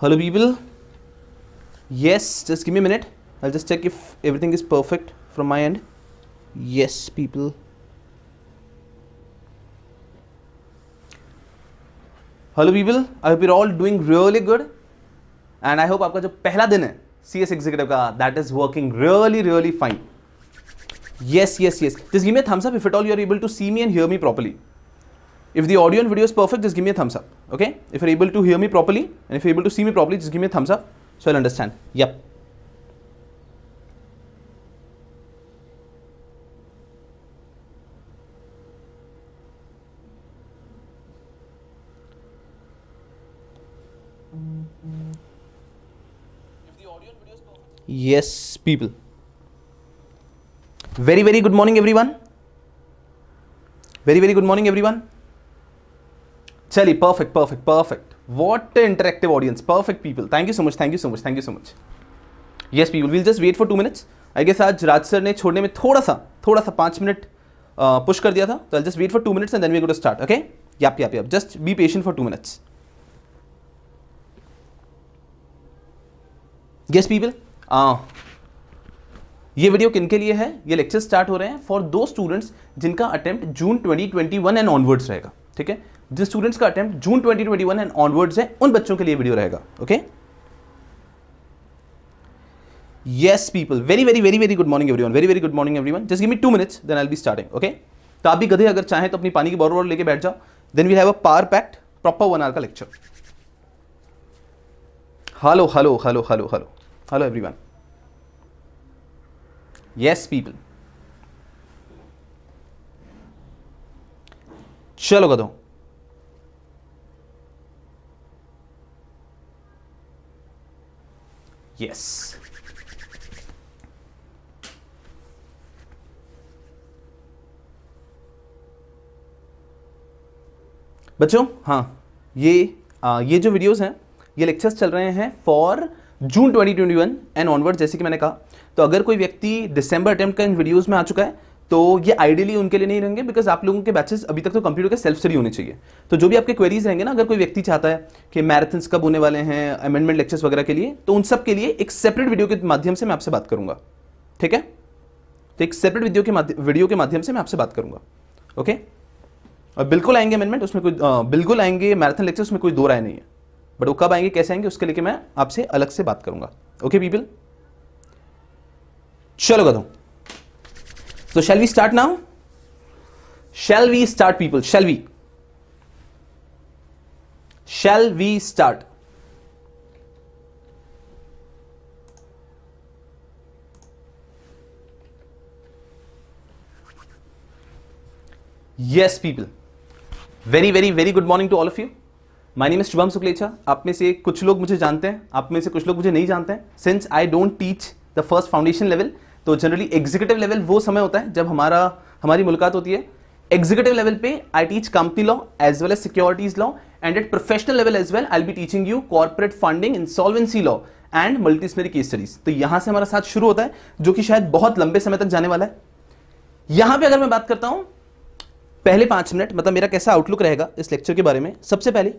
Hello people. Yes, just give me a minute. I'll just check if everything is perfect from my end. Yes, people. Hello people. I hope you're all doing really good. And I hope aapka jo pehla din hai CS executive ka that is working really really fine. Yes, yes, yes. Just give me a thumbs up if at all you are able to see me and hear me properly. If the audio and video is perfect, just give me a thumbs up. Okay. If you're able to hear me properly and if you're able to see me properly, just give me a thumbs up so I'll understand. Yep. Yes, people. Very, very good morning, everyone. Very, very good morning, everyone. चलिए perfect perfect perfect what interactive audience perfect people thank you so much thank you so much thank you so much yes people will just wait for two minutes I guess आज Raj sir ने छोड़ने में थोड़ा सा थोड़ा सा पाँच minute push कर दिया था तो just wait for two minutes and then we go to start okay yup yup yup just be patient for two minutes yes people ये वीडियो किन के लिए है ये लेक्चर स्टार्ट हो रहे हैं फॉर दो स्टूडेंट्स जिनका अटेम्प्ट जून 2021 एंड ऑनवर्ड्स रहेगा ठीक है जो स्टूडेंट्स का attempt June 2021 twenty one and onwards है उन बच्चों के लिए वीडियो रहेगा okay yes people very very very very good morning everyone very very good morning everyone just give me two minutes then I be starting okay तो आप भी गधे अगर चाहें तो अपनी पानी की बॉर्डर लेके बैठ जाओ then we have a power pact proper one hour का lecture hello hello hello hello hello hello everyone yes people चलो गधो Yes. बच्चों हाँ ये आ, ये जो वीडियोस हैं ये लेक्चर्स चल रहे हैं फॉर जून 2021 एंड ऑनवर्ड जैसे कि मैंने कहा तो अगर कोई व्यक्ति दिसंबर अटेम्प्ट का इन वीडियोस में आ चुका है तो ये आइडियली उनके लिए नहीं रहेंगे बिकॉज आप लोगों के बैचेस अभी तक तो कंप्यूटर के सेल्फ स्टडी होने चाहिए तो जो भी आपके क्वेरीज रहेंगे ना अगर कोई व्यक्ति चाहता है कि मैराथन्स कब होने वाले हैं अमेंडमेंट लेक्चर्स वगैरह के लिए तो उन सब के लिए एक सेपरेट वीडियो के माध्यम से मैं आपसे बात करूंगा ठीक है तो एक सेपरेट वीडियो के वीडियो के माध्यम से मैं आपसे बात करूंगा ओके और बिल्कुल आएंगे अमेंडमेंट उसमें कोई बिल्कुल आएंगे मैराथन लेक्चर उसमें कोई दो राय नहीं है बट वो कब आएंगे कैसे आएंगे उसके लेके मैं आपसे अलग से बात करूंगा ओके पीपल चलो कदम So shall we start now? Shall we start people? Shall we? Shall we start? Yes people. Very very very good morning to all of you my name is Shubham Sukhlecha आप में से कुछ लोग मुझे जानते हैं आप में से कुछ लोग मुझे नहीं जानते हैं since I don't teach the first foundation level तो जनरली एग्जीक्यूटिव लेवल वो समय होता है जब हमारा हमारी मुलाकात होती है एग्जीक्यूटिव लेवल पे I teach company law as well as securities law and at professional level as well I be teaching you corporate funding insolvency law and multidisciplinary case studies तो यहां से हमारा साथ शुरू होता है जो कि शायद बहुत लंबे समय तक जाने वाला है यहां पर अगर मैं बात करता हूं पहले पांच मिनट मतलब मेरा कैसा आउटलुक रहेगा इस लेक्चर के बारे में सबसे पहले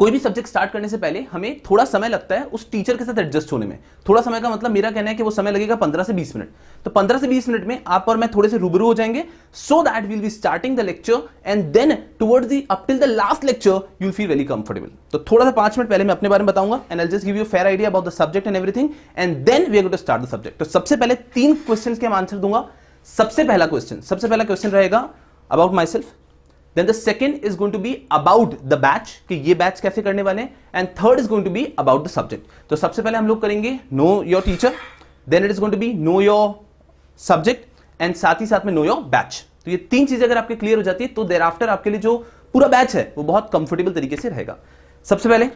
कोई भी सब्जेक्ट स्टार्ट करने से पहले हमें थोड़ा समय लगता है उस टीचर के साथ एडजस्ट होने में थोड़ा समय का मतलब मेरा कहना है कि वो समय लगेगा पंद्रह से बीस मिनट तो पंद्रह से बीस मिनट में आप और मैं थोड़े से रूबरू हो जाएंगे so that will be starting the lecture and then towards the up till the last lecture you feel very comfortable तो थोड़ा सा पांच मिनट पहले मैं अपने बारे में बताऊंगा and I just give you fair idea about the subject and everything and then we are to start the subject तो सबसे पहले तीन क्वेश्चन के हम आंसर दूंगा सबसे पहला क्वेश्चन सबसे पहला क्वेश्चन रहेगा about myself then the second is going to be about the batch कि ये बैच कैसे करने वाले हैं and third is going to be about the subject तो सबसे पहले हम लोग करेंगे know your teacher then it is going to be know your subject and साथ ही साथ में नो योर बैच तो ये तीन चीजें अगर आपके क्लियर हो जाती है तो देर आफ्टर आपके लिए जो पूरा बैच है वो बहुत कंफर्टेबल तरीके से रहेगा सबसे पहले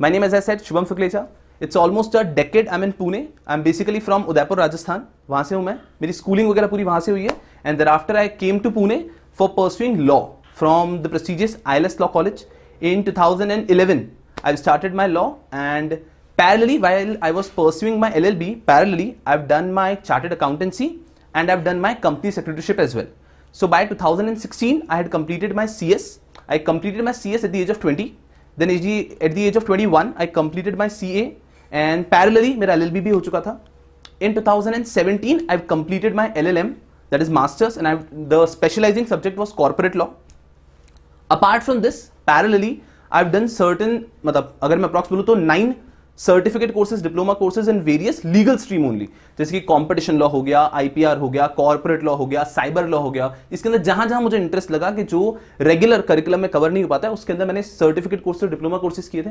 my name as I said Shubham Shukleja it's almost a decade I am in Pune I am basically from Udaipur Rajasthan वहाँ से हूँ मैं मेरी स्कूलिंग वगैरह पूरी वहाँ से हुई है and thereafter I came to Pune for pursuing law from the prestigious ILS Law College. In 2011, I've started my law and parallelly while I was pursuing my LLB, parallelly I've done my chartered accountancy and I've done my company secretaryship as well. So by 2016, I had completed my CS. I completed my CS at the age of 20. Then at the age of 21, I completed my CA and parallelly my LLB भी हो चुका था. In 2017, I've completed my LLM that is masters and I've, the specializing subject was corporate law. Apart from this parallelly I done certain मतलब अगर मैं approx बोलूँ तो nine certificate courses diploma courses in various legal stream only जैसे कि competition law हो गया IPR हो गया कॉर्पोरेट लॉ हो गया साइबर लॉ हो गया इसके अंदर जहां जहां मुझे इंटरेस्ट लगा कि जो रेगुलर करिकुलम में कवर नहीं हो पाता है उसके अंदर मैंने सर्टिफिकेट कोर्सेज डिप्लोमा कोर्सेज किए थे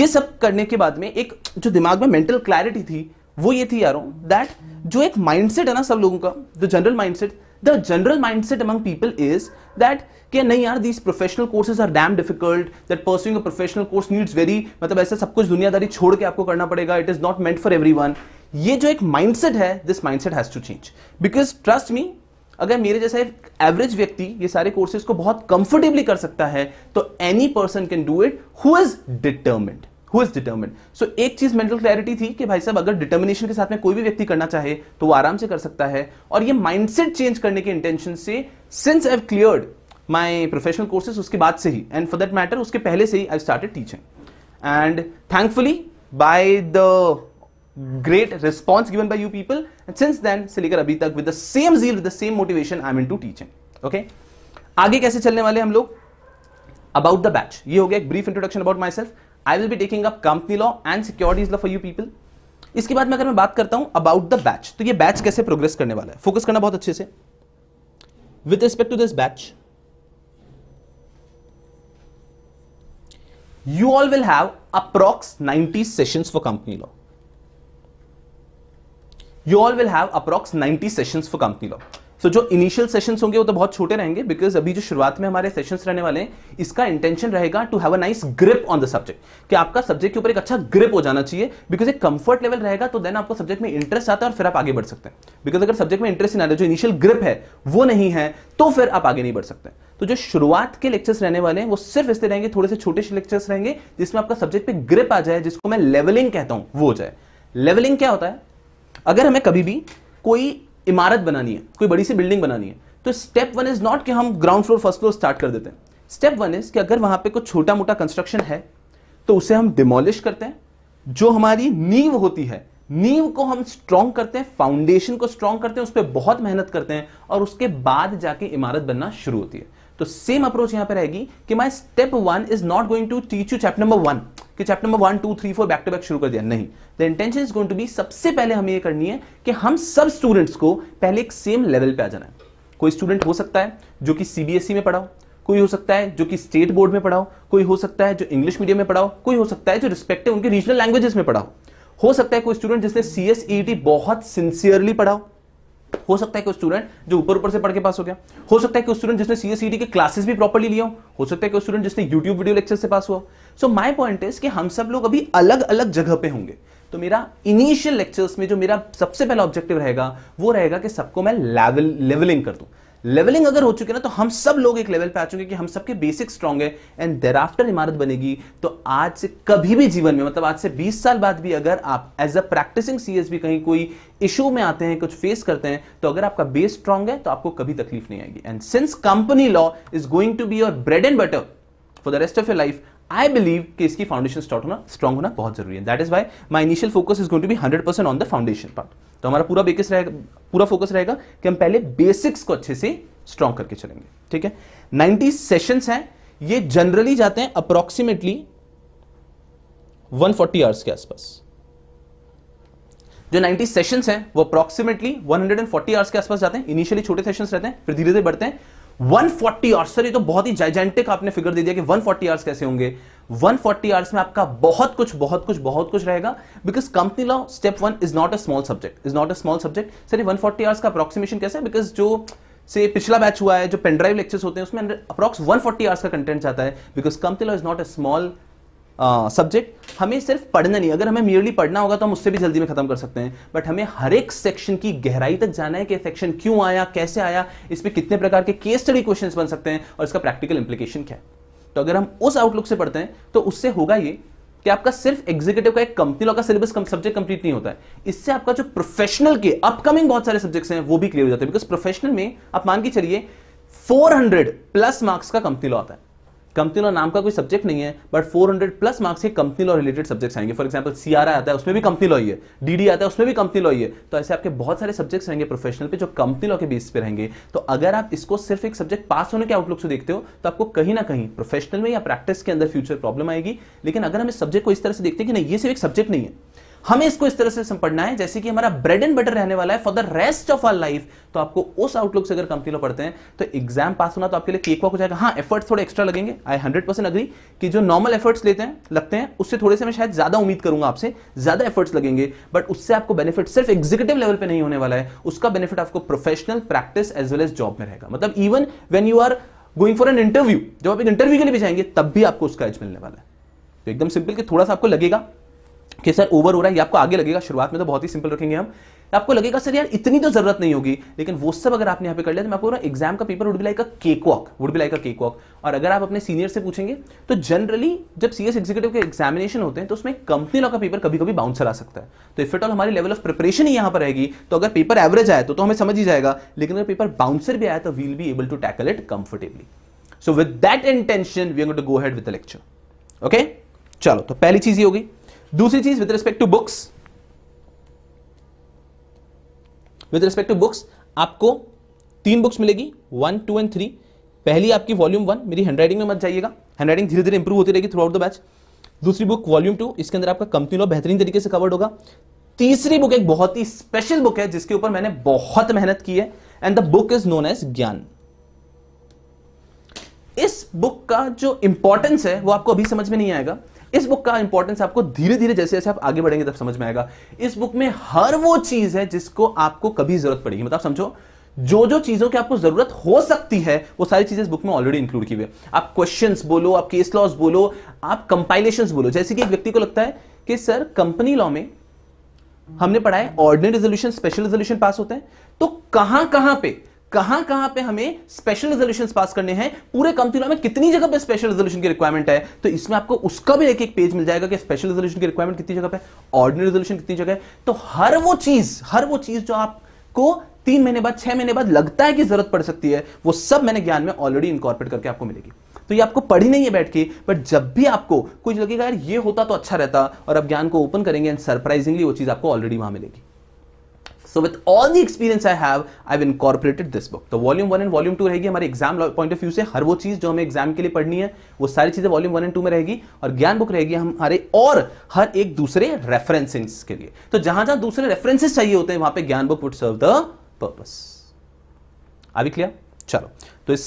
ये सब करने के बाद में एक जो दिमाग में मेंटल क्लैरिटी थी वो ये थी यारो दैट जो एक माइंडसेट है ना सब लोगों का जो general mindset general mindset among people is that क्या नहीं यार these professional courses are damn difficult that pursuing a professional course needs very मतलब ऐसा सब कुछ दुनियादारी छोड़ के आपको करना पड़ेगा it is not meant for every ये जो एक माइंडसेट है this mindset has to change because trust me अगर मेरे जैसा एक एवरेज व्यक्ति ये सारे कोर्सेज को बहुत कंफर्टेबली कर सकता है तो any person can do it who is determined who is determine so एक चीज मेंटल क्लैरिटी थी कि भाई साहब अगर डिटर्मिनेशन के साथ में कोई भी व्यक्ति करना चाहे तो वो आराम से कर सकता है और ये माइंडसेट चेंज करने के इंटेंशन से since I have cleared my professional courses उसके बाद से ही एंड फॉर दैट मैटर उसके पहले से ही I started teaching and thankfully by the great response given by you people and since से लेकर अभी तक with the same zeal with motivation I motivation I'm to teaching okay आगे कैसे चलने वाले हम लोग अबाउट द बैच ये हो गया एक brief introduction about myself I will be taking up company law and securities law for you people इसके बाद में अगर मैं बात करता हूं अबाउट द बैच तो ये बैच कैसे प्रोग्रेस करने वाला है फोकस करना बहुत अच्छे से with respect to this batch you all will have approx 90 sessions for company law you all will have approx 90 sessions for company law so so, जो इनिशियल सेशंस होंगे वो तो बहुत छोटे रहेंगे बिकॉज अभी जो शुरुआत में हमारे सेशंस रहने वाले हैं इसका इंटेंशन रहेगा to have a nice grip on the subject कि आपका सब्जेक्ट के ऊपर एक अच्छा ग्रिप हो जाना चाहिए बिकॉज एक कंफर्ट लेवल रहेगा तो देन आपको सब्जेक्ट में इंटरेस्ट आता है और फिर आप आगे बढ़ सकते हैं बिकॉज अगर सब्जेक्ट में इंटरेस्ट ना रहे जो इनिशियल ग्रिप है वो नहीं है तो फिर आप आगे नहीं बढ़ सकते तो जो शुरुआत के लेक्चर्स रहने वाले हैं वो सिर्फ इससे रहेंगे थोड़े से छोटे से लेक्चर्स रहेंगे जिसमें आपका सब्जेक्ट पे ग्रिप आ जाए जिसको मैं लेवलिंग कहता हूं वो हो जाए लेवलिंग क्या होता है अगर हमें कभी भी कोई इमारत बनानी है कोई बड़ी सी बिल्डिंग बनानी है तो स्टेप वन इज नॉट कि हम ground floor first floor start कर देते हैं स्टेप वन इज कि अगर वहां पे कोई छोटा मोटा कंस्ट्रक्शन है तो उसे हम डिमोलिश करते हैं जो हमारी नींव होती है नींव को हम स्ट्रॉन्ग करते हैं फाउंडेशन को स्ट्रॉन्ग करते हैं उस पर बहुत मेहनत करते हैं और उसके बाद जाके इमारत बनना शुरू होती है तो सेम अप्रोच यहां पर रहेगी कि my step one is not going to teach you chapter number one कि chapter number one two three four back to back शुरू कर दिया नहीं the intention is going to be सबसे पहले हमें ये करनी है कि हम सब स्टूडेंट्स को पहले एक सेम लेवल पे आ जाना है कोई स्टूडेंट हो सकता है जो कि सीबीएसई e में पढ़ाओ कोई हो सकता है जो कि स्टेट बोर्ड में पढ़ाओ कोई हो सकता है जो इंग्लिश मीडियम में पढ़ाओ कोई हो सकता है जो रिस्पेक्टिव उनके रीजनल लैंग्वेजेस में पढ़ाओ हो सकता है कोई स्टूडेंट जिसने सीएसईटी e e बहुत सिंसियरली पढ़ाओ हो सकता है कि स्टूडेंट जो ऊपर ऊपर से पढ़ के पास हो गया हो सकता है कि स्टूडेंट जिसने सीएसईटी e के क्लासेस भी प्रॉपरली लिया हो सकता है कि स्टूडेंट जिसने यूट्यूब वीडियो लेक्चर से पास हुआ सो माई पॉइंट इज कि हम सब लोग अभी अलग अलग जगह पे होंगे तो मेरा इनिशियल लेक्चर्स में जो मेरा सबसे पहला ऑब्जेक्टिव रहेगा वो रहेगा कि सबको मैं लेवल लेवलिंग कर दूं लेवलिंग अगर हो चुकी है ना तो हम सब लोग एक लेवल पे आ चुके हैं कि हम सबके बेसिक स्ट्रांग है एंड देर आफ्टर इमारत बनेगी तो आज से कभी भी जीवन में मतलब आज से 20 साल बाद भी अगर आप एज अ प्रैक्टिसिंग सीएसबी कहीं कोई इशू में आते हैं कुछ फेस करते हैं तो अगर आपका बेस स्ट्रांग है तो आपको कभी तकलीफ नहीं आएगी and since company law is going to be your bread and butter for the rest of your life I believe कि इसकी फाउंडेशन स्टार्ट होना स्ट्रॉग होना बहुत जरूरी है that is why my initial focus is going to be hundred percent on the foundation part तो हमारा पूरा बेकस रहेगा पूरा फोकस रहेगा कि हम पहले बेसिक्स को अच्छे से स्ट्रॉन्ग करके चलेंगे ठीक है नाइन्टी सेशंस हैं ये जनरली जाते हैं अप्रोक्सीमेटली वन फोर्टी आवर्स के आसपास जो 90 सेशंस हैं वो अप्रॉक्सीमेटली 140 आवर्स के आसपास जाते हैं इनिशियली छोटे सेशंस रहते हैं फिर धीरे धीरे बढ़ते हैं 140 आवर्स सर ये तो बहुत ही जाइजेंटिक आपने फिगर दे दिया कि 140 आवर्स कैसे होंगे 140 आवर्स में आपका बहुत कुछ बहुत कुछ बहुत कुछ रहेगा because company law step one is not a small subject is not a small subject sir ये 140 आवर्स का अप्रोक्सीमेशन कैसे बिकॉज जो से पिछला बैच हुआ है जो पेनड्राइव लेक्चर्स होते हैं उसमें अप्रॉक्स 140 आवर्स का कंटेंट जाता है because company law is not a small subject हमें सिर्फ पढ़ना नहीं अगर हमें मियरली पढ़ना होगा तो हम उससे भी जल्दी में खत्म कर सकते हैं बट हमें हर एक सेक्शन की गहराई तक जाना है कि सेक्शन क्यों आया कैसे आया इस पर कितने प्रकार के केस स्टडी क्वेश्चन बन सकते हैं और इसका प्रैक्टिकल इंप्लीकेशन क्या है तो अगर हम उस आउटलुक से पढ़ते हैं तो उससे होगा ये कि आपका सिर्फ एग्जीक्यूटिव का एक कंपनी लॉ का सिलेबस सब्जेक्ट कंप्लीट नहीं होता है इससे आपका जो प्रोफेशनल के अपकमिंग बहुत सारे सब्जेक्ट्स हैं वो भी क्लियर हो जाते हैं बिकॉज प्रोफेशनल में आप मान के चलिए 400 प्लस मार्क्स का कंपनी लॉ आता है कंपनी लॉ नाम का कोई सब्जेक्ट नहीं है बट 400 प्लस मार्क्स के कंपनी लॉ रिलेटेड सब्जेक्ट्स आएंगे फॉर एग्जांपल सीआरआई आता है उसमें भी कंपनी लॉ ही है डीडी आता है उसमें भी कंपनी लॉ ही है तो ऐसे आपके बहुत सारे सब्जेक्ट्स रहेंगे प्रोफेशनल पे जो कंपनी लॉ के बेस पे रहेंगे तो अगर आप इसको सिर्फ एक सब्जेक्ट पास होने के आउटलुक से देखते हो तो आपको कहीं ना कहीं प्रोफेशनल में या प्रैक्टिस के अंदर फ्यूचर प्रॉब्लम आएगी लेकिन अगर हम इस सब्जेक्ट को इस तरह से देखते हैं कि नहीं ये सिर्फ एक सब्जेक्ट नहीं है हमें इसको इस तरह से पढ़ना है जैसे कि हमारा ब्रेड एंड बटर रहने वाला है for the rest of our life तो आपको उस आउटलुक से अगर कंपनी लोग पढ़ते हैं तो एग्जाम पास होना तो आपके लिए केक वॉक हो जाएगा हाँ एफर्ट्स थोड़े एक्स्ट्रा लगेंगे आई हंड्रेड परसेंट अग्री कि जो नॉर्मल एफर्ट्स लेते हैं लगते हैं उससे थोड़े से मैं शायद ज्यादा उम्मीद करूंगा आपसे ज्यादा एफर्ट्स लगेंगे बट उससे आपको बेनिफिट सिर्फ एग्जीक्यूटिव लेवल पर नहीं होने वाला है उसका बेनिफिट आपको professional practice as well as job में रहेगा मतलब even when you are going for an interview जब आप एक इंटरव्यू के लिए भी जाएंगे तब भी आपको उसका एज मिलने वाला है तो एकदम सिंपल कि थोड़ा सा आपको लगेगा कि सर ओवर हो रहा है ये आपको आगे लगेगा शुरुआत में तो बहुत ही सिंपल रखेंगे हम आपको लगेगा सर यार इतनी तो जरूरत नहीं होगी लेकिन वो सब अगर आपने यहाँ पे कर लिया तो मैं आपको एग्जाम का paper would be like a cake cakewalk would be like a cake cakewalk और अगर आप अपने सीनियर से पूछेंगे तो जनरली जब सीएस एग्जीक्यूटिव के एग्जामिनेशन होते हैं तो उसमें कंपनी लॉ का पेपर कभी कभी बाउंसर आ सकता है तो इफ इट ऑल हमारी लेवल ऑफ प्रिपरेशन ही यहाँ पर रहेगी तो अगर पेपर एवरेज आया तो, तो हमें समझ ही जाएगा लेकिन अगर पेपर बाउंसर भी आया तो we'll be able to tackle it comfortably so with that intention we are to go head with the lecture okay चलो तो पहली चीज ये होगी दूसरी चीज with respect to books with respect to books आपको तीन बुक्स मिलेगी वन टू एंड थ्री पहली आपकी वॉल्यूम वन मेरी हैंडराइटिंग में मत जाइएगा हैंडराइटिंग धीरे धीरे इंप्रूव होती रहेगी थ्रू आउट द बैच दूसरी बुक वॉल्यूम टू इसके अंदर आपका कंपनी लॉ बेहतरीन तरीके से कवर्ड होगा तीसरी बुक एक बहुत ही स्पेशल बुक है जिसके ऊपर मैंने बहुत मेहनत की है and the book is known as Gyan इस बुक का जो इंपॉर्टेंस है वो आपको अभी समझ में नहीं आएगा इस बुक का इंपॉर्टेंस आपको धीरे धीरे जैसे जैसे आप आगे बढ़ेंगे तब समझ में आएगा इस बुक में हर वो चीज है जिसको आपको कभी जरूरत पड़ेगी मतलब समझो जो जो चीजों की आपको जरूरत हो सकती है वो सारी चीजें इस बुक में ऑलरेडी इंक्लूड की हुई है आप क्वेश्चन बोलो आप केस लॉस बोलो आप कंपाइलेशन बोलो जैसे कि एक व्यक्ति को लगता है कि सर कंपनी लॉ में हमने पढ़ा है ordinary resolution special resolution pass होते हैं तो कहां कहां पे कहां कहां पे हमें स्पेशल रेजोल्यूशन पास करने हैं पूरे कंप्यूटर में कितनी जगह पे स्पेशल रेजोल्यूशन की रिक्वायरमेंट है तो इसमें आपको उसका भी एक एक पेज मिल जाएगा कि स्पेशल रेजोल्यूशन की रिक्वायरमेंट कितनी जगह पे ऑर्डिनरी रेजोल्यूशन कितनी जगह है तो हर वो चीज हर वो चीज जो आपको तीन महीने बाद छह महीने बाद लगता है कि जरूरत पड़ सकती है वो सब मैंने ज्ञान में ऑलरेडी इंकॉर्पोरेट करके आपको मिलेगी तो ये आपको पढ़ी नहीं है बैठ के बट जब भी आपको कुछ लगेगा यार ये होता तो अच्छा रहता और आप ज्ञान को ओपन करेंगे एंड सरप्राइजिंगली वो चीज आपको ऑलरेडी वहां मिलेगी so with all the experience I have I incorporated this book तो volume one and volume two रहेगी हमारे एग्जाम पॉइंट ऑफ व्यू से हर वो चीज़ जो हमें एग्जाम के लिए पढ़नी है वो सारी चीज़ें वॉल्यूम वन एंड टू में रहेगी और ज्ञान बुक रहेगी हमारे और हर एक दूसरे रेफरेंसिंग के लिए तो जहां जहां दूसरे रेफरेंसेस चाहिए होते हैं वहां पर Gyan book would serve the purpose अभी क्लियर चलो तो इस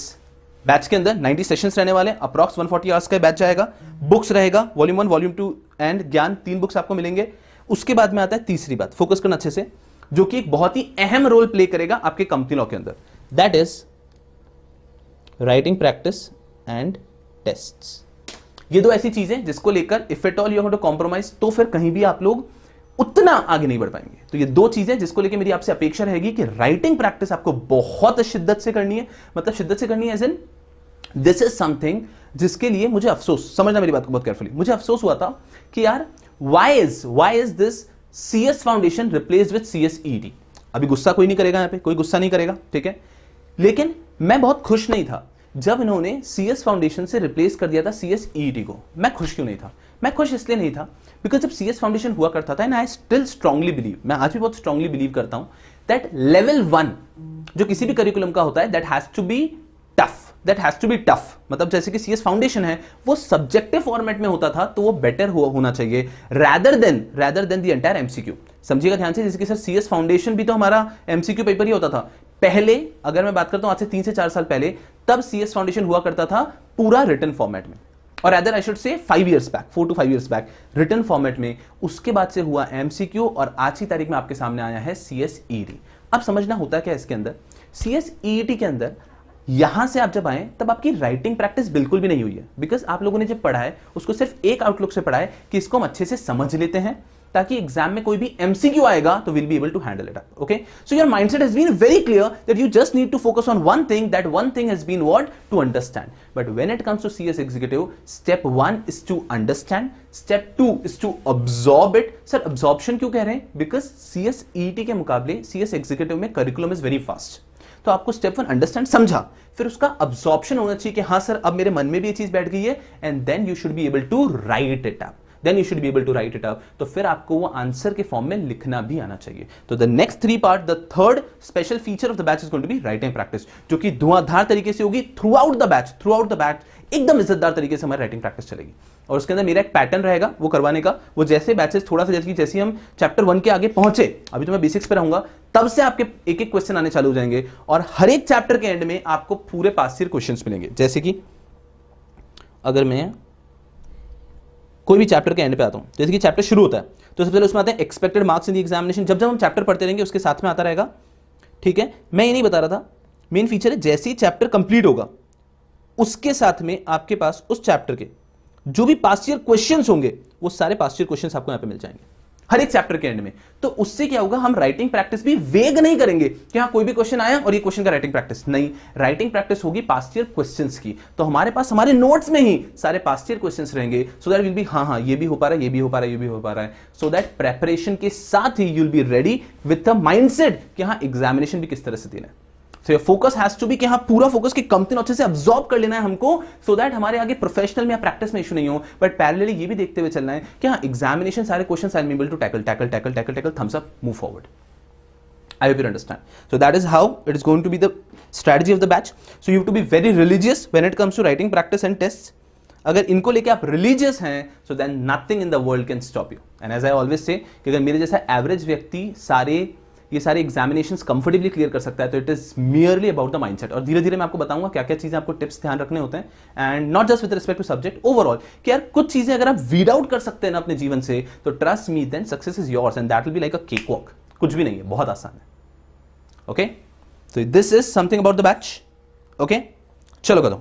बैच के अंदर 90 सेशंस रहने वाले अप्रॉक्स 140 फोर्टी आवर्स का बैच जाएगा बुक्स रहेगा volume one volume two and Gyan तीन बुक्स आपको मिलेंगे उसके बाद में आता है तीसरी बात फोकस करना अच्छे से जो कि एक बहुत ही अहम रोल प्ले करेगा आपके कंपनी लॉ के अंदर that is writing practice and test ये दो ऐसी चीजें जिसको लेकर if at all you have to compromise तो फिर कहीं भी आप लोग उतना आगे नहीं बढ़ पाएंगे तो ये दो चीजें जिसको लेकर मेरी आपसे अपेक्षा रहेगी कि राइटिंग प्रैक्टिस आपको बहुत शिद्दत से करनी है मतलब शिद्दत से करनी है as an this is something जिसके लिए मुझे अफसोस समझना मेरी बात को बहुत केयरफुली मुझे अफसोस हुआ था कि यार why is why is this C S foundation replace with C S E D अभी गुस्सा कोई नहीं करेगा यहां पे कोई गुस्सा नहीं करेगा ठीक है लेकिन मैं बहुत खुश नहीं था जब इन्होंने सी एस फाउंडेशन से रिप्लेस कर दिया था सी एस ई डी को मैं खुश क्यों नहीं था मैं खुश इसलिए नहीं था बिकॉज जब सी एस फाउंडेशन हुआ करता था and I still strongly believe मैं आज भी बहुत स्ट्रांगली बिलीव करता हूं दैट लेवल वन जो किसी भी करिकुलम का होता है that has to be tough that has to be tough मतलब जैसे कि सी एस फाउंडेशन है वो सब्जेक्टिव फॉर्मेट में होता था तो वो बेटर हो, होना चाहिए rather than rather than the entire MCQ समझिएगा ध्यान से जैसे कि सर सी एस फाउंडेशन भी तो हमारा एमसीक्यू पेपर ही होता था पहले अगर मैं बात करता हूं आज से तीन से चार साल पहले तब सी एस फाउंडेशन हुआ करता था पूरा रिटर्न फॉर्मेट में और other I should say five years back four to five years back return format में उसके बाद से हुआ एमसीक्यू और आज की तारीख में आपके सामने आया है सी एस ई डी अब समझना होता है क्या इसके अंदर सी एस ई टी के अंदर यहां से आप जब आए तब आपकी राइटिंग प्रैक्टिस बिल्कुल भी नहीं हुई है बिकॉज आप लोगों ने जब पढ़ा है उसको सिर्फ एक आउटलुक से पढ़ा है कि इसको हम अच्छे से समझ लेते हैं ताकि एग्जाम में कोई भी एमसीक्यू आएगा तो will be able to handle it okay so your mindset has been very clear that you just need to focus on one thing that one thing has been what to understand but when it comes to CS executive step one is to understand step two is to absorb it sir absorption क्यों कह रहे हैं because CSEET e के मुकाबले CS executive में curriculum is very fast तो आपको step one understand समझा फिर उसका अब्जॉर्प्शन होना चाहिए कि हाँ सर अब मेरे मन में भी ये चीज बैठ गई है and then you should be able to write it up then you should be able to write it up तो फिर आपको वो आंसर के फॉर्म में लिखना भी आना चाहिए तो the next three part the third special feature of the batch is going to be writing practice जो कि धुआंधार तरीके से होगी throughout the batch throughout the batch एकदम इज्जतदार तरीके से हमारी राइटिंग प्रैक्टिस चलेगी और उसके अंदर मेरा एक पैटर्न रहेगा वो करवाने का वो जैसे बैचेस थोड़ा सा जैसे जैसे हम चैप्टर वन के आगे पहुंचे अभी तो मैं बेसिक्स पर रहूंगा तब से आपके एक एक क्वेश्चन आने चालू हो जाएंगे और हर एक चैप्टर के एंड में आपको पूरे पास क्वेश्चन मिलेंगे जैसे कि अगर मैं कोई भी चैप्टर के एंड पे आता हूँ जैसे कि चैप्टर शुरू होता है तो सबसे पहले उसमें आते हैं expected marks in the examination जब जब हम चैप्टर पढ़ते रहेंगे उसके साथ में आता रहेगा ठीक है मैं ये नहीं बता रहा था मेन फीचर है जैसे ही चैप्टर कंप्लीट होगा उसके साथ में आपके पास उस चैप्टर के जो भी पास्ट ईयर क्वेश्चंस होंगे वो सारे पास्ट ईयर क्वेश्चंस आपको यहाँ पे मिल जाएंगे हर एक चैप्टर के एंड में तो उससे क्या होगा हम राइटिंग प्रैक्टिस भी वेग नहीं करेंगे कि हाँ कोई भी क्वेश्चन आया और ये क्वेश्चन का राइटिंग प्रैक्टिस नहीं राइटिंग प्रैक्टिस होगी पास्ट ईयर क्वेश्चन की तो हमारे पास हमारे नोट्स में ही सारे पास्ट ईयर क्वेश्चन रहेंगे सो दैट विल बी हाँ हाँ ये भी हो पा रहा है ये भी हो पा रहा है ये भी हो पा रहा है सो दैट प्रेपरेशन के साथ ही you'll be ready with a mindset कि हाँ एग्जामिनेशन भी किस तरह से देना है so your focus has to be कि हाँ पूरा फोकस कि कंपनी अच्छे से ऑब्जॉर्व कर लेना है हमको सो so दैट हमारे आगे प्रोफेशनल में या प्रैक्टिस में इशू नहीं हो बट पैरेलली ये भी देखते हुए चलना है कि हाँ एग्जामिनेशन सारे question I am able to tackle tackle tackle tackle tackle thumbs up move forward I hope you understand so that is how it is going to be the strategy of the batch so you have to be very religious when it comes to writing practice and tests. अगर इनको लेके आप religious हैं so then nothing in the world can stop you and as I always say कि अगर मेरे जैसा average व्यक्ति सारे ये सारे एग्जामिनेशन कंफर्टेबली क्लियर कर सकता है तो it is merely about the mindset और धीरे धीरे मैं आपको बताऊंगा क्या क्या चीज़ें आपको टिप्स ध्यान रखने होते हैं and not just with respect to subject overall कि यार कुछ चीज़ें अगर आप वीड आउट कर सकते हैं ना अपने जीवन से तो trust me then success is yours and that will be like a cake walk कुछ भी नहीं है बहुत आसान है ओके तो this is something about the batch okay चलो कदम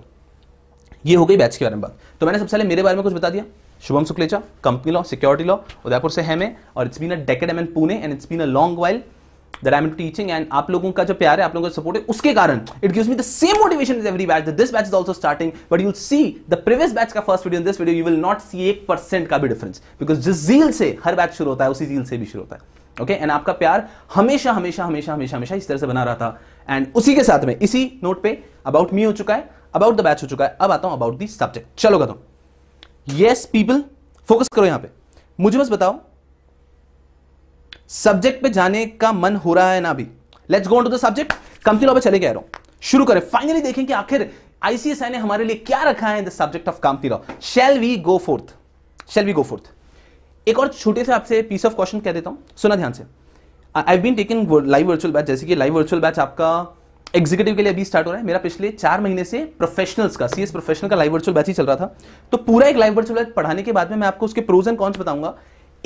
ये हो गई बैच के बारे में बात तो मैंने सबसे पहले मेरे बारे में कुछ बता दिया Shubham Shuklecha company law security law Udaipur से है मैं और it's been a decade am in Pune and it's been a long while that I'm teaching and आप लोगों का जो प्यार है आप लोगों का सपोर्ट है उसके कारण it gives me the same motivation as every batch that this batch is also starting but you'll see the previous batch का first video in this video you will not see एक percent का भी difference because जिस zeal से हर batch शुरू होता है उसी zeal से भी शुरू होता है ओके okay? एंड आपका प्यार हमेशा हमेशा हमेशा हमेशा हमेशा इस तरह से बना रहा था एंड उसी के साथ में इसी नोट पे अबाउट मी हो चुका है अबाउट द बैच हो चुका है अब आता हूं अबाउट दी सब्जेक्ट चलो गो यस पीपल फोकस करो यहां पे मुझे बस बताओ सब्जेक्ट पे जाने का मन हो रहा है ना अभी let's go to the subject company law पे चले कह रहा हूं शुरू करें फाइनली देखें कि आखिर आईसीएसआई ने हमारे लिए क्या रखा है the subject of company law shall we go forth shall we go forth एक और छोटे से आपसे पीस ऑफ क्वेश्चन कह देता हूं सुना ध्यान से I been taking live virtual batch जैसे कि लाइव वर्चुअल बैच आपका एग्जीक्यूटिव के लिए अभी स्टार्ट हो रहा है मेरा पिछले चार महीने से प्रोफेशनल्स का सीएस प्रोफेशनल का लाइव वर्चुअल बैच ही चल रहा था तो पूरा एक लाइव वर्चुअल बैच पढ़ाने के बाद में मैं आपको उसके प्रोज एंड कॉन्स बताऊंगा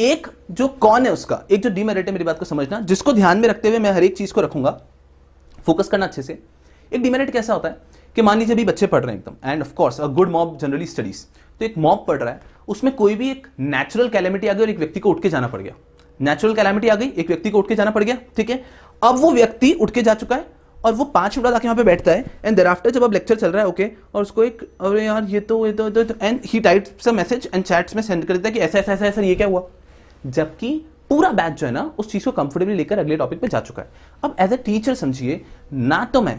एक जो कौन है उसका एक जो डिमेरिट है मेरी बात को समझना जिसको ध्यान में रखते हुए मैं हर एक चीज को रखूंगा फोकस करना अच्छे से एक डिमेरिट कैसा होता है कि मान लीजिए अभी बच्चे पढ़ रहे हैं एकदम and of course a good mob generally studies तो एक मॉब पढ़ रहा है उसमें कोई भी एक नेचुरल कैलेमिटी आ गई और एक व्यक्ति को उठ के जाना पड़ गया नेचुरल कैलेमिटी आ गई एक व्यक्ति को उठ के जाना पड़ गया ठीक है अब वो व्यक्ति उठ के जा चुका है और वो पांच मिनट आके यहाँ पे बैठता है एंड देर आफ्टर जब अब लेक्चर चल रहा है ओके okay, और उसको एक अरे यार ये तो ये तो एंड ही टाइप्स मैसेज एंड चैट्स में सेंड कर देता है कि ऐसा ऐसा ऐसा ऐसा ये क्या हुआ जबकि पूरा बैच जो है ना उस चीज को कंफर्टेबली लेकर अगले टॉपिक पे जा चुका है अब एज ए टीचर समझिए ना तो मैं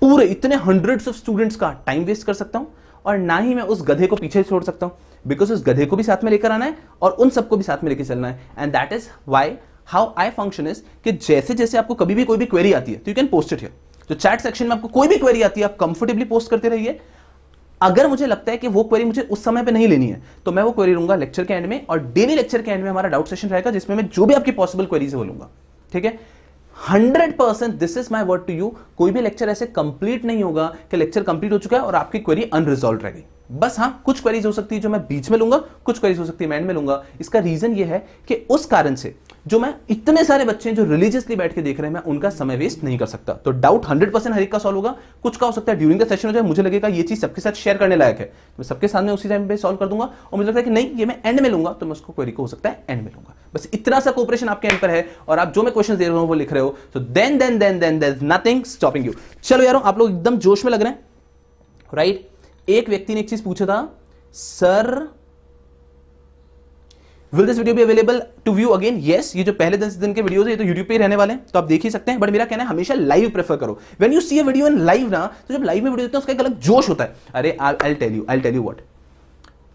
पूरे इतने हंड्रेड्स ऑफ स्टूडेंट्स का टाइम वेस्ट कर सकता हूं और ना ही मैं उस गधे को पीछे छोड़ सकता हूं बिकॉज उस गधे को भी साथ में लेकर आना है और उन सबको भी साथ में लेकर चलना है and that is why how I function is कि जैसे जैसे आपको कभी भी कोई भी क्वेरी आती है तो you can post it here तो चैट सेक्शन में आपको कोई भी क्वेरी आती है आप कंफर्टेबली पोस्ट करते रहिए अगर मुझे लगता है कि वो क्वेरी मुझे उस समय पे नहीं लेनी है तो मैं वो क्वेरी लूंगा लेक्चर के एंड में और डेली लेक्चर के एंड में हमारा डाउट सेशन रहेगा जिसमें मैं जो भी आपकी पॉसिबल क्वेरीज है वो लूंगा ठीक है hundred percent this is my word to you कोई भी लेक्चर ऐसे कंप्लीट नहीं होगा कि लेक्चर कंप्लीट हो चुका है और आपकी क्वेरी अनरिजॉल्व रहेगी बस हाँ कुछ क्वेरीज हो सकती है जो मैं बीच में लूंगा कुछ क्वेरीज हो सकती है एंड में लूंगा इसका रीजन ये है कि उस कारण से जो मैं इतने सारे बच्चे हैं जो रिलीजियसली बैठ के देख रहे हैं मैं उनका समय वेस्ट नहीं कर सकता तो डाउट हंड्रेड परसेंट हर एक का सॉल्व होगा कुछ का हो सकता है ड्यूरिंग द सेशन हो जाए मुझे लगेगा ये चीज सबके साथ शेयर करने लायक है तो मैं सबके सामने उसी टाइम पे सॉल्व कर दूंगा और मुझे लगता है कि नहीं ये मैं एंड में लूंगा तो मैं उसको क्वेरी को हो सकता है एंड में लूंगा बस इतना सा कोऑपरेशन आपके एंड पर है और आप जो मैं क्वेश्चन दे रहा हूँ वो लिख रहे हो तो then then then then then nothing stopping you चलो यार आप लोग एकदम जोश में लग रहे हैं राइट right? एक व्यक्ति ने एक चीज पूछा था सर विल दिस वीडियो भी available to view again yes ये जो पहले दस दिन के वीडियो है ये तो यूट्यूब पे ही रहने वाले हैं तो आप देख ही सकते हैं बट मेरा कहना है हमेशा लाइव प्रेफर करो when you see video in live ना तो जब लाइव में वीडियो देते हैं उसका एक अलग जोश होता है अरे I tell you I tell you what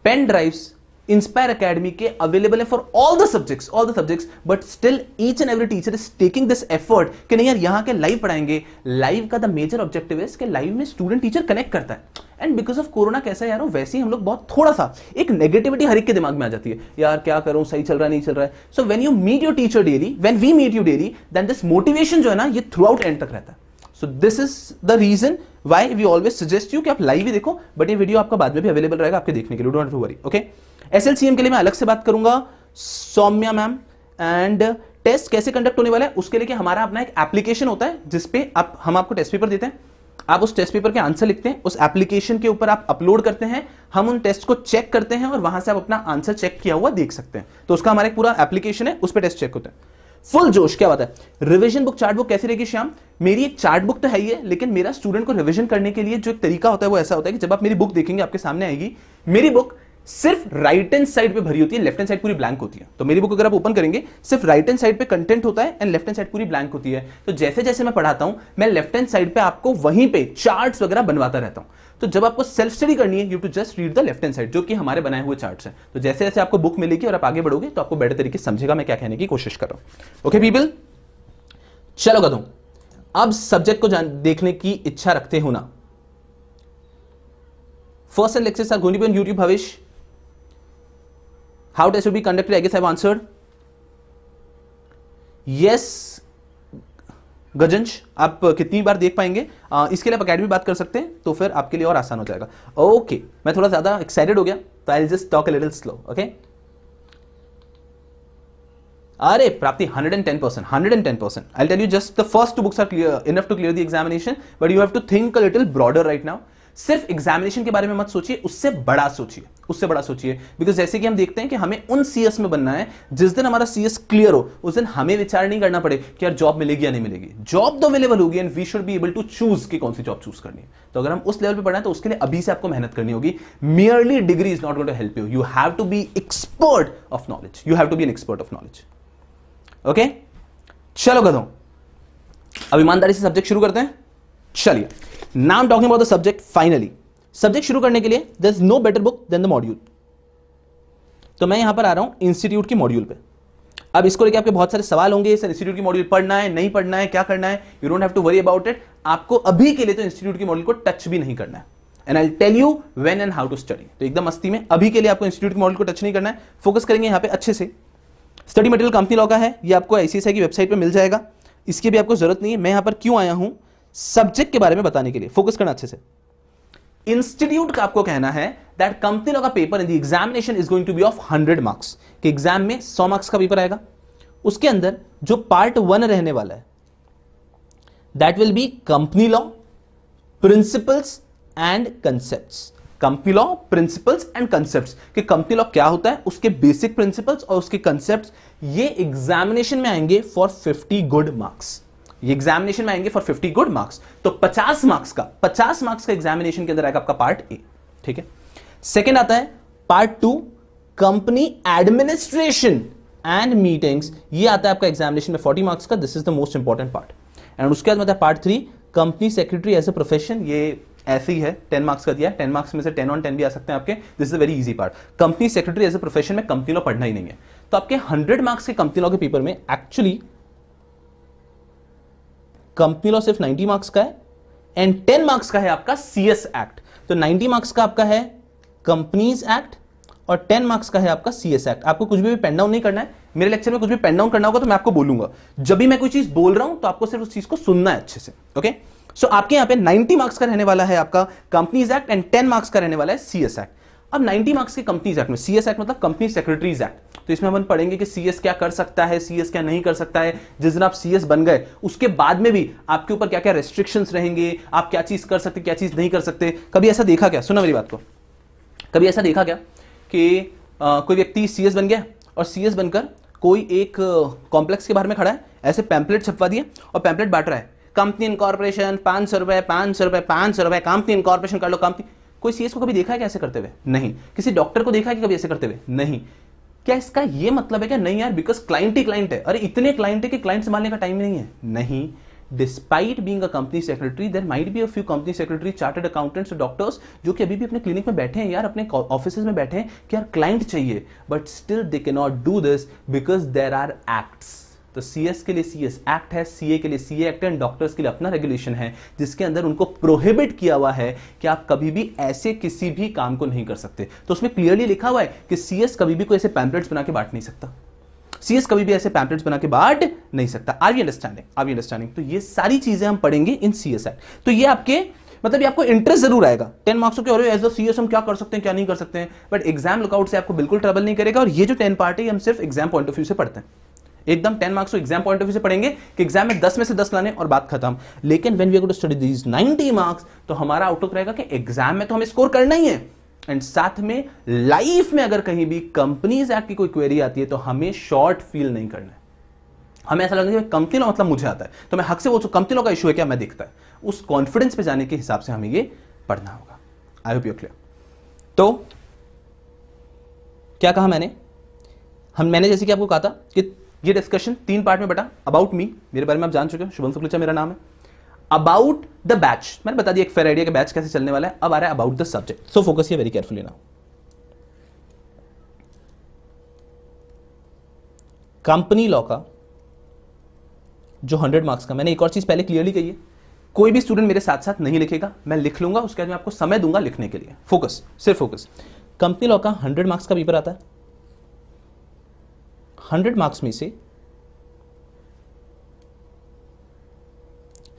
pen drives Inspire Academy के अवेलेबल है for all the subjects all the subjects but still each and every teacher is taking this effort कि नहीं यार यहाँ के लाइव पढ़ाएंगे लाइव का the major objective है कि लाइव में स्टूडेंट टीचर कनेक्ट करता है एंड बिकॉज ऑफ कोरोना कैसा है यार वैसे ही हम लोग बहुत थोड़ा सा एक नेगेटिविटी हर एक के दिमाग में आ जाती है यार क्या करूं सही चल रहा नहीं चल रहा है so when you meet your teacher daily when we meet you daily then this motivation जो है ना ये थ्रू आउट एंड तक रहता है so this is the reason why we always suggest you कि आप लाइव ही देखो बट ये वीडियो आपका बाद में भी अवेलेबल रहेगा आपके देखने के लिए don't to worry okay SLCM के लिए मैं अलग से बात करूंगा सौम्या मैम एंड टेस्ट कैसे कंडक्ट होने वाला है उसके लिए हमारा अपना एक एप्लीकेशन होता है जिसपे आप हम आपको टेस्ट पेपर देते हैं आप उस टेस्ट पेपर के आंसर लिखते हैं उस एप्लीकेशन के ऊपर आप अपलोड करते हैं हम उन टेस्ट को चेक करते हैं और वहां से आप अपना आंसर चेक किया हुआ देख सकते हैं तो उसका हमारा एक पूरा एप्लीकेशन है उस पर टेस्ट चेक होता है फुल जोश क्या बात है रिविजन बुक चार्ट बुक कैसी रहेगी श्याम मेरी एक चार्ट बुक तो है ही लेकिन मेरा स्टूडेंट को रिविजन करने के लिए जो एक तरीका होता है वो ऐसा होता है कि जब आप मेरी बुक देखेंगे आपके सामने आएगी मेरी बुक सिर्फ राइट हैंड साइड पे भरी होती है लेफ्ट हैंड साइड पूरी ब्लैंक होती है तो मेरी बुक अगर आप ओपन करेंगे सिर्फ राइट हैंड साइड पे कंटेंट होता है एंड लेफ्ट हैंड साइड पूरी ब्लैंक होती है तो जैसे जैसे मैं पढ़ाता हूं मैं लेफ्ट हैंड साइड पे आपको वहीं पे चार्ट्स वगैरह बनवाता रहता हूं तो जब आपको सेल्फ स्टडी करनी है you to just read the left hand side जो कि हमारे बनाए हुए चार्ट्स हैं तो जैसे जैसे आपको बुक मिलेगी और आप आगे बढ़ोगे तो आपको बेटर तरीके समझेगा मैं क्या कहने की कोशिश कर रहा हूं ओके पीपल चलो कदू अब सब्जेक्ट को जान देखने की इच्छा रखते हो ना first and lecture gonna be on YouTube भविष्य how does you be conducted I guess I answered yes Gajansh आप कितनी बार देख पाएंगे आ, इसके लिए आप अकेडमी बात कर सकते हैं तो फिर आपके लिए और आसान हो जाएगा ओके मैं थोड़ा ज़्यादा एक्साइटेड हो गया तो I just talk a little slow okay अरे Prapti 110 percent hundred and ten percent I tell you just the first books are clear enough to clear the examination but you have to think a little broader right now सिर्फ examination के बारे में मत सोचिए उससे बड़ा सोचिए उससे बड़ा सोचिए बिकॉज जैसे कि हम देखते हैं कि हमें उन सीएस में बनना है जिस दिन हमारा सीएस क्लियर हो उस दिन हमें विचार नहीं करना पड़े कि यार जॉब मिलेगी या नहीं मिलेगी जॉब तो अवेलेबल होगी and we should be able to choose कि कौन सी जॉब चूज करनी है तो अगर हम उस लेवल पर पढ़ना है तो उसके लिए अभी से आपको मेहनत करनी होगी merely degree is not got help you you have to be expert of knowledge you have to be an expert of knowledge okay चलो कदम अब ईमानदारी से सब्जेक्ट शुरू करते हैं चलिए now am talking about the subject finally subject शुरू करने के लिए there is no better book than the module तो मैं यहां पर आ रहा हूं इंस्टीट्यूट की मॉड्यूल पे अब इसको लेके आपके बहुत सारे सवाल होंगे सर इंस्टीट्यूट की मॉड्यूल पढ़ना है नहीं पढ़ना है क्या करना है you don't have to worry about it आपको अभी के लिए तो इंस्टीट्यूट की मॉड्यूल को टच भी नहीं करना है and I tell you when and how to study तो एकदम मस्ती में अभी के लिए आपको इंस्टीट्यूट की मॉड्यूल को टच नहीं करना है फोकस करेंगे यहाँ पे अच्छे से स्टडी मटेरियल कंपनी लॉ का है ये आपको आईसीएसआई की वेबसाइट पर मिल जाएगा इसकी भी आपको जरूरत नहीं है मैं यहाँ पर क्यों आया हूँ सब्जेक्ट के बारे में बताने के लिए फोकस करना अच्छे से इंस्टीट्यूट का आपको कहना है दैट कंपनी लॉ का paper in the examination is going to be of hundred marks कि एग्जाम में सौ मार्क्स का पेपर आएगा उसके अंदर जो पार्ट वन रहने वाला है that will be company law principles and concept company law principles and concept कि कंपनी लॉ क्या होता है उसके बेसिक प्रिंसिपल्स और उसके कंसेप्ट ये एग्जामिनेशन में आएंगे for fifty good marks examination में आएंगे फॉर 50 गुड मार्क्स तो 50 मार्क्स का 50 मार्क्स का एग्जामिनेशन के अंदर आएगा आपका पार्ट ए ठीक है सेकेंड आता है part two company administration and meetings ये आता है आपका एग्जामिनेशन में 40 मार्क्स का this is the most important part and उसके बाद मतलब part three company secretary as a profession ये ऐसे ही है टेन मार्क्स का दिया है टेन मार्क्स में से टेन ऑन टेन भी आ सकते हैं आपके this is very easy part company secretary as a profession में कंपनी लॉ पढ़ना ही नहीं है तो आपके हंड्रेड मार्क्स के कंपनी लॉ के पेपर में एक्चुअली कंपनी लॉ सिर्फ 90 मार्क्स का है एंड 10 मार्क्स का है आपका सीएस एक्ट तो 90 मार्क्स का आपका है कंपनीज एक्ट और 10 मार्क्स का है आपका सीएस एक्ट आपको कुछ भी पेन डाउन नहीं करना है मेरे लेक्चर में कुछ भी पेन डाउन करना होगा तो मैं आपको बोलूंगा जब भी मैं कोई चीज बोल रहा हूं तो आपको सिर्फ उस चीज को सुनना है अच्छे से ओके सो so, आपके यहां पे 90 मार्क्स का रहने वाला है आपका कंपनीज एक्ट एंड 10 मार्क्स का रहने वाला है सीएस एक्ट अब 90 मार्क्स के कंपनीज एक्ट में सी एक्ट मतलब कंपनी सेक्रेटरीज एक्ट तो इसमें हम पढ़ेंगे कि सीएस क्या कर सकता है सीएस क्या नहीं कर सकता है जिस दिन आप सीएस बन गए उसके बाद में भी आपके ऊपर क्या क्या रेस्ट्रिक्शंस रहेंगे आप क्या चीज़ कर सकते क्या चीज़ नहीं कर सकते कभी ऐसा देखा क्या सुना मेरी बात को कभी ऐसा देखा क्या कि आ, कोई व्यक्ति सी बन गया और सी बनकर कोई एक कॉम्प्लेक्स के बाहर में खड़ा है ऐसे पैम्पलेट छपवा दिया और पैम्पलेट बांट रहा है कंपनी इनकॉर्पोरेशन पांच सौ रुपए पांच सौ रुपए पांच सौ रुपए कंपनी इनकॉर्पोरेशन कर लो कंपनी कोई सीएस को कभी देखा है कैसे करते हुए नहीं किसी डॉक्टर को देखा है कि कभी ऐसे करते हुए नहीं क्या इसका ये मतलब है क्या नहीं यार बिकॉज क्लाइंट ही क्लाइंट है अरे इतने क्लाइंट है कि क्लाइंट संभालने का टाइम नहीं है नहीं despite being a company secretary there might be a few company secretary chartered accountants doctors जो कि अभी भी अपने क्लिनिक में बैठे हैं यार अपने ऑफिस में बैठे हैं कि यार क्लाइंट चाहिए but still they can not do this because there are acts तो सी के लिए सी एक्ट है सी के लिए सी एक्ट है एंड डॉक्टर्स के लिए अपना रेगुलेशन है जिसके अंदर उनको प्रोहिबिट किया हुआ है कि आप कभी भी ऐसे किसी भी काम को नहीं कर सकते तो उसमें क्लियरली लिखा हुआ है कि सी कभी भी कोई ऐसे पैम्पलेट्स बना के बांट नहीं सकता सी कभी भी ऐसे पैम्पलेट्स बना के बांट नहीं सकता are you understanding are you understanding तो ये सारी चीजें हम पढ़ेंगे इन सी एक्ट तो ये आपके मतलब ये आपको इंटरेस्ट जरूर आएगा टेन मार्क्स के और एज अ सीएस हम क्या कर सकते हैं क्या नहीं कर सकते हैं बट एग्जाम लुकआउट से आपको बिल्कुल ट्रबल नहीं करेगा और ये जो टेन पार्ट है हम सिर्फ एग्जाम पॉइंट ऑफ व्यू से पढ़ते हैं एकदम ten marks exam point of view से पढ़ेंगे कि एग्जाम में दस में से दस लाने और बात खत्म लेकिन when we to study these ninety marks तो हमारा आउटलुक रहेगा कि एग्जाम में तो हमें स्कोर करना ही है एंड साथ में लाइफ में अगर कहीं भी कंपनीज एक्ट की कोई क्वेरी आती है तो हमें शॉर्ट फील नहीं करना है हमें ऐसा लगेगा कि कंपनी लॉ मतलब मुझे आता है तो मैं हक से वो जो कंपनी लॉ का इशू है क्या मैं देखता है उस कॉन्फिडेंस पे जाने के हिसाब से हमें ये पढ़ना होगा आई होप यू क्लियर तो क्या कहा मैंने हम मैंने जैसे कि आपको कहा था कि ये डिस्कशन तीन पार्ट में बटा अबाउट मी मेरे बारे में आप जान चुके हो शुभम शुक्लचा मेरा नाम है अबाउट द बैच मैंने बता दिया एक फेयर आइडिया का बैच कैसे चलने वाला है अब आ रहा है about the subject so focus ये वेरी केयरफुली ना कंपनी लॉ का जो हंड्रेड मार्क्स का मैंने एक और चीज पहले क्लियरली कही है कोई भी स्टूडेंट मेरे साथ साथ नहीं लिखेगा मैं लिख लूंगा उसके बाद मैं आपको समय दूंगा लिखने के लिए फोकस सिर्फ फोकस कंपनी लॉ का हंड्रेड मार्क्स का पेपर आता है हंड्रेड मार्क्स में से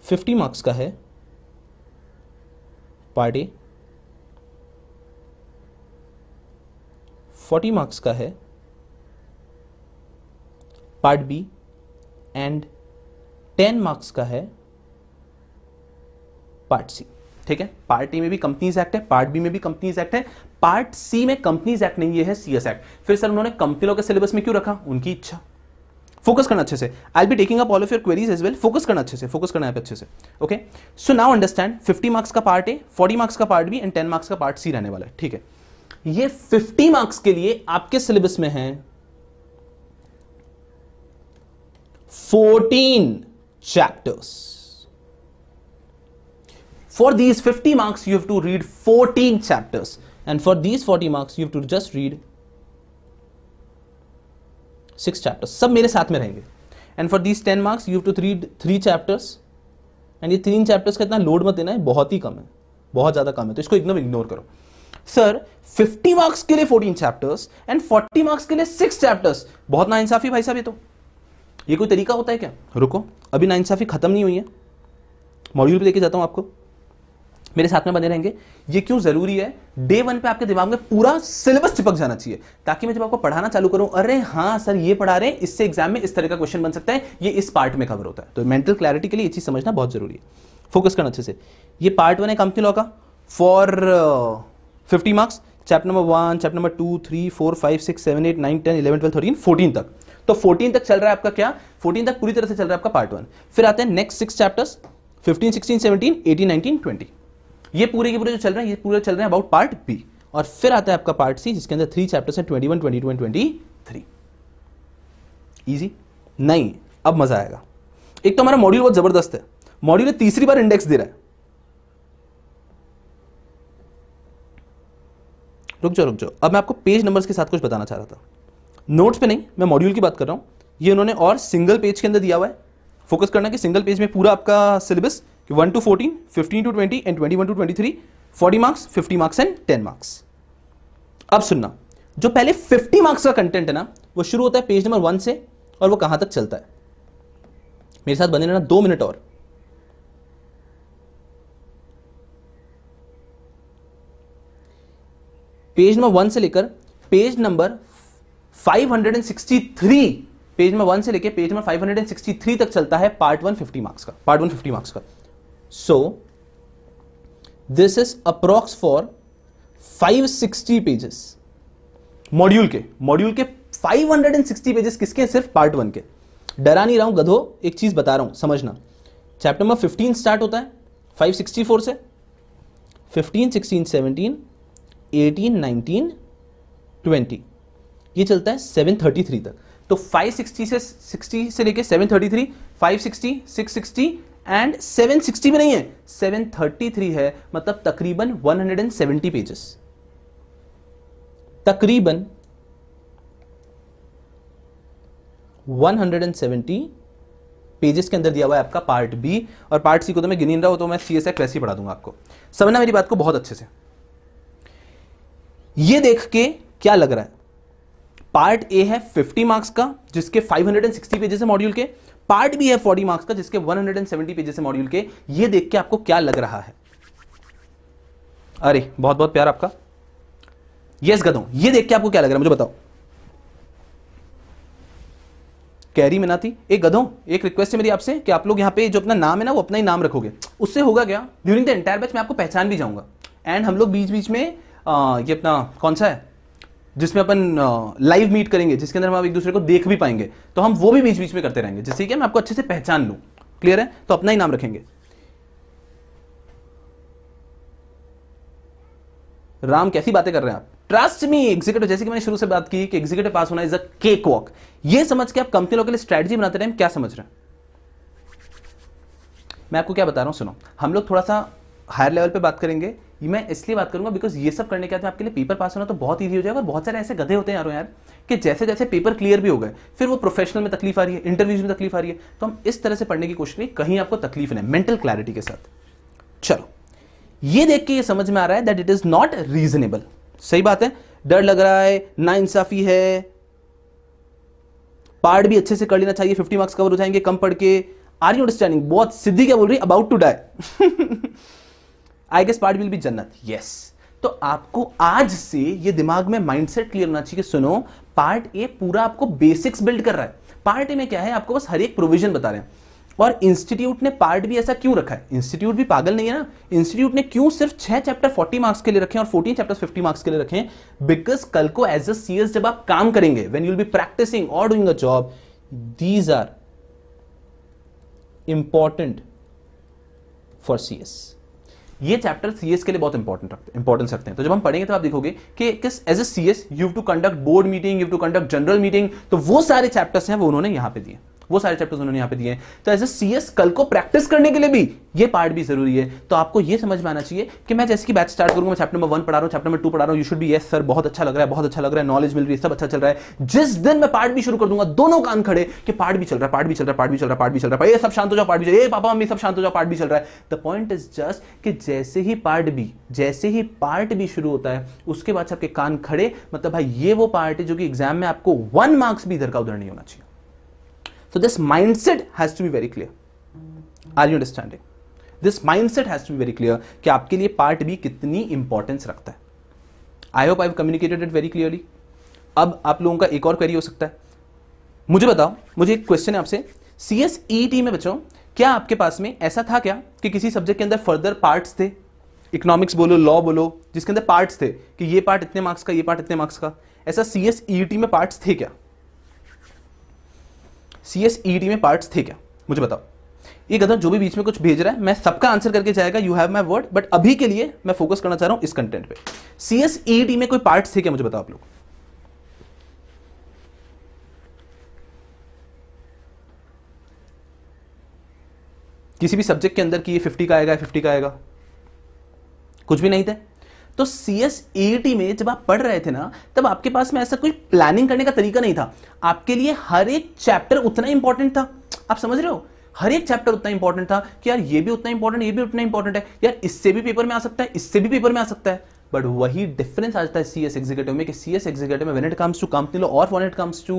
फिफ्टी मार्क्स का है पार्ट ए फोर्टी मार्क्स का है part B and ten marks का है पार्ट सी ठीक है पार्ट ए में भी कंपनीज एक्ट है पार्ट बी में भी कंपनीज एक्ट है पार्ट सी में कंपनीज एक्ट नहीं है सीएस एक्ट फिर सर उन्होंने कंपनी लॉ के सिलेबस में क्यों रखा उनकी इच्छा फोकस करना अच्छे से I be taking up all of your queries as well focus करना अच्छे से फोकस करना है अच्छे से okay so now understand 50 marks का पार्ट ए 40 मार्क्स का पार्ट बी एंड 10 मार्क्स का पार्ट सी रहने वाला है ठीक है ये 50 मार्क्स के लिए आपके सिलेबस में है 14 chapters for these 50 marks you have to read 14 chapters And for these 40 marks, you have to just read six chapters सब मेरे साथ में रहेंगे and for these ten marks you have to read three chapters and ये तीन chapters का इतना load मत देना है बहुत ही कम है बहुत ज़्यादा कम है तो इसको एकदम इग्नोर करो सर 50 मार्क्स के लिए 14 चैप्टर्स एंड 40 मार्क्स के लिए 6 चैप्टर्स बहुत नाइंसाफी भाई साहब ये तो ये कोई तरीका होता है क्या रुको अभी नाइंसाफी खत्म नहीं हुई है मॉड्यूल पे लेके जाता हूँ आपको मेरे साथ में बने रहेंगे ये क्यों जरूरी है डे वन पे आपके दिमाग में पूरा सिलेबस चिपक जाना चाहिए ताकि मैं जब आपको पढ़ाना चालू करूं अरे हाँ सर ये पढ़ा रहे हैं इससे एग्जाम में इस तरह का क्वेश्चन बन सकता है ये इस पार्ट में कवर होता है तो मेंटल क्लैरिटी के लिए ये चीज समझना बहुत जरूरी है फोकस करना अच्छे से ये पार्ट वन है कंपनी लॉ का for fifty marks chapter number one chapter number two three four five six seven eight nine ten eleven twelve thirteen fourteen तक तो फोर्टीन तक चल रहा है आपका क्या फोर्टीन तक पूरी तरह से चल रहा है आपका पार्ट वन फिर आते हैं next six chapters fifteen sixteen seventeen eighteen nineteen twenty ये पूरे के पूरे जो चल रहे हैं ये पूरे चल रहे हैं अबाउट पार्ट बी और फिर आता है आपका पार्ट सी जिसके अंदर थ्री चैप्टर्स हैं twenty one twenty two and twenty three easy नहीं अब मजा आएगा एक तो हमारा मॉड्यूल बहुत जबरदस्त है मॉड्यूल तीसरी बार इंडेक्स दे रहा है रुक जाओ रुक जाओ अब मैं आपको पेज नंबर्स के साथ कुछ बताना चाह रहा था नोट्स पे नहीं मैं मॉड्यूल की बात कर रहा हूं ये उन्होंने और सिंगल पेज के अंदर दिया हुआ है फोकस करना कि सिंगल पेज में पूरा आपका सिलेबस कि 1 to 14, 15 to 20 and 21 to 23, 40 marks 50 marks and 10 marks अब सुनना जो पहले 50 मार्क्स का कंटेंट है ना वो शुरू होता है पेज नंबर वन से और वो कहां तक चलता है मेरे साथ बने रहना दो मिनट और पेज नंबर वन से लेकर page number 563 page number one से लेकर पेज नंबर 563 तक चलता है पार्ट वन 50 मार्क्स का पार्ट वन 50 मार्क्स का So this is approx for 560 pages. Module के मॉड्यूल के 560 पेजेस किसके सिर्फ पार्ट वन के डरा नहीं रहा हूं गधो एक चीज बता रहा हूं समझना चैप्टर नंबर 15 स्टार्ट होता है 564 से 15, 16, 17, 18, 19, 20 ये चलता है 733 तक तो 560 से 60 से लेके 733, 560, 660, एंड 760 भी नहीं है 733 है मतलब तकरीबन 170 पेजेस तकरीबन 170 पेजेस के अंदर दिया हुआ है आपका पार्ट बी और पार्ट सी को तो मैं गिनी रहा हूं तो मैं सी एस वैसे ही पढ़ा दूंगा आपको समझना मेरी बात को बहुत अच्छे से ये देख के क्या लग रहा है पार्ट ए है 50 मार्क्स का जिसके 560 पेजेस है मॉड्यूल के पार्ट भी है फोर्टी मार्क्स का जिसके one hundred and seventy pages module के ये देख के आपको क्या लग रहा है अरे बहुत बहुत प्यार आपका यस yes, ये देख के आपको क्या लग रहा है मुझे बताओ कैरी में ना थी एक गधो एक रिक्वेस्ट है मेरी आपसे कि आप लोग यहाँ पे जो अपना नाम है ना वो अपना ही नाम रखोगे उससे होगा क्या ड्यूरिंग द एंटायर बैच मैं आपको पहचान भी जाऊंगा एंड हम लोग बीच बीच में आ, ये अपना कौन सा है जिसमें अपन लाइव मीट करेंगे जिसके अंदर हम एक दूसरे को देख भी पाएंगे तो हम वो भी बीच बीच में करते रहेंगे जिससे कि मैं आपको अच्छे से पहचान लूँ क्लियर है तो अपना ही नाम रखेंगे राम कैसी बातें कर रहे हैं आप ट्रस्ट मी एग्जीक्यूटिव जैसे कि मैंने शुरू से बात की कि एग्जीक्यूटिव पास होना इज अ केक वॉक ये समझ के आप कंपनी लोग के लिए स्ट्रेटजी बनाते टाइम क्या समझ रहे हैं मैं आपको क्या बता रहा हूं सुनो हम लोग थोड़ा सा हायर लेवल पे बात करेंगे मैं इसलिए बात करूंगा बिकॉज ये सब करने के बाद आपके लिए पेपर पास होना तो बहुत ईजी हो जाएगा और बहुत सारे ऐसे गधे होते हैं यार यार कि जैसे जैसे पेपर क्लियर भी हो गए फिर वो प्रोफेशनल में तकलीफ आ रही है इंटरव्यूज में तकलीफ आ रही है तो हम इस तरह से पढ़ने की कोशिश करें कहीं आपको तकलीफ नहीं मेंटल क्लैरिटी के साथ चलो ये देख के ये समझ में आ रहा है that it is not reasonable सही बात है डर लग रहा है ना इंसाफी है पार्ट भी अच्छे से कर लेना चाहिए फिफ्टी मार्क्स कवर हो जाएंगे कम पढ़ के आर यू अंडरस्टैंडिंग बहुत सिद्धि क्या बोल रही है about to die I guess part will be जन्नत यस तो आपको आज से ये दिमाग में माइंडसेट क्लियर होना चाहिए सुनो पार्ट ए पूरा आपको बेसिक्स बिल्ड कर रहा है पार्ट ए में क्या है आपको बस हर एक प्रोविजन बता रहे हैं और इंस्टीट्यूट ने पार्ट भी ऐसा क्यों रखा है इंस्टीट्यूट भी पागल नहीं है ना इंस्टीट्यूट ने क्यों सिर्फ छह चैप्टर फोर्टी मार्क्स के लिए रखे और फोर्टीन चैप्टर फिफ्टी मार्क्स के लिए रखे बिकॉज कल को एज अ सीएस जब आप काम करेंगे वेन यूल बी प्रैक्टिसिंग और doing a job these are important for CS ये चैप्टर सीएस के लिए बहुत इंपॉर्टेंट रखते इंपॉर्टेंस रखते हैं तो जब हम पढ़ेंगे तो आप देखोगे कि किस as a C S you to conduct board meeting you to conduct general meeting तो वो सारे चैप्टर्स हैं वो उन्होंने यहाँ पे दिए वो सारे चैप्टर्स उन्होंने यहाँ पे दिए हैं तो एज ए सी एस कल को प्रैक्टिस करने के लिए भी ये पार्ट भी जरूरी है तो आपको ये समझ में आना चाहिए कि मैं जैसे कि बैच स्टार्ट करूँगा मैं चैप्टर नंबर वन पढ़ा रहा हूँ चैप्टर नंबर टू पढ़ा रहा हूँ यू शुड भी यस सर बहुत अच्छा लग रहा है बहुत अच्छा लग रहा है नॉलेज मिल रही है सब अच्छा चल रहा है जिस दिन मैं पार्ट भी शुरू कर दूंगा दोनों कान खड़े कि पार्ट भी चल रहा है पार्ट भी चल रहा है पार्ट भी चल रहा है पार्ट भी चल रहा है ये सब शांत हो जाओ पार्ट भी चल रहा पापा मम्मी सब शांत हो जाओ पार्ट भी चल रहा है द पॉइंट इज जस्ट कि जैसे ही पार्ट भी जैसे ही पार्ट भी शुरू होता है उसके बाद सबके कान खड़े मतलब भाई ये वो पार्ट है जो कि एग्जाम में आपको वन मार्क्स भी इधर का उधर नहीं होना चाहिए So this mindset has to be very clear. Are you understanding? This mindset has to be very clear कि आपके लिए पार्ट बी कितनी इंपॉर्टेंस रखता है I hope I communicated it very clearly अब आप लोगों का एक और क्वेरी हो सकता है मुझे बताओ मुझे एक क्वेश्चन है आपसे सी एस ई टी में बचाओ क्या आपके पास में ऐसा था क्या कि किसी सब्जेक्ट के अंदर फर्दर पार्ट्स थे इकोनॉमिक्स बोलो लॉ बोलो जिसके अंदर पार्ट्स थे कि ये पार्ट इतने मार्क्स का ये पार्ट इतने मार्क्स का ऐसा सी एस ई टी में पार्ट्स थे क्या सी एस ई में पार्ट्स थे क्या मुझे बताओ ये गधा जो भी बीच में कुछ भेज रहा है मैं सबका आंसर करके जाएगा you have my word but अभी के लिए मैं फोकस करना चाह रहा हूं इस कंटेंट पे सी एस ई में कोई पार्ट्स थे क्या मुझे बताओ आप लोग किसी भी सब्जेक्ट के अंदर की ये फिफ्टी का आएगा फिफ्टी का आएगा कुछ भी नहीं थे तो सी एस e में जब आप पढ़ रहे थे ना तब आपके पास में ऐसा कोई प्लानिंग करने का तरीका नहीं था आपके लिए हर एक चैप्टर उतना इंपॉर्टेंट था आप समझ रहे हो हर एक चैप्टर उतना इंपॉर्टेंट था कि यार ये भी उतना इंपॉर्टेंट ये भी उतना इंपॉर्टेंट है यार इससे भी पेपर में आ सकता है इससे भी पेपर में आ सकता है बट वही डिफरेंस आ जाता है सी एस एग्जीक्यूटिव में कि सी एस एग्जीक्यूटिव में when it comes to company law और when it comes to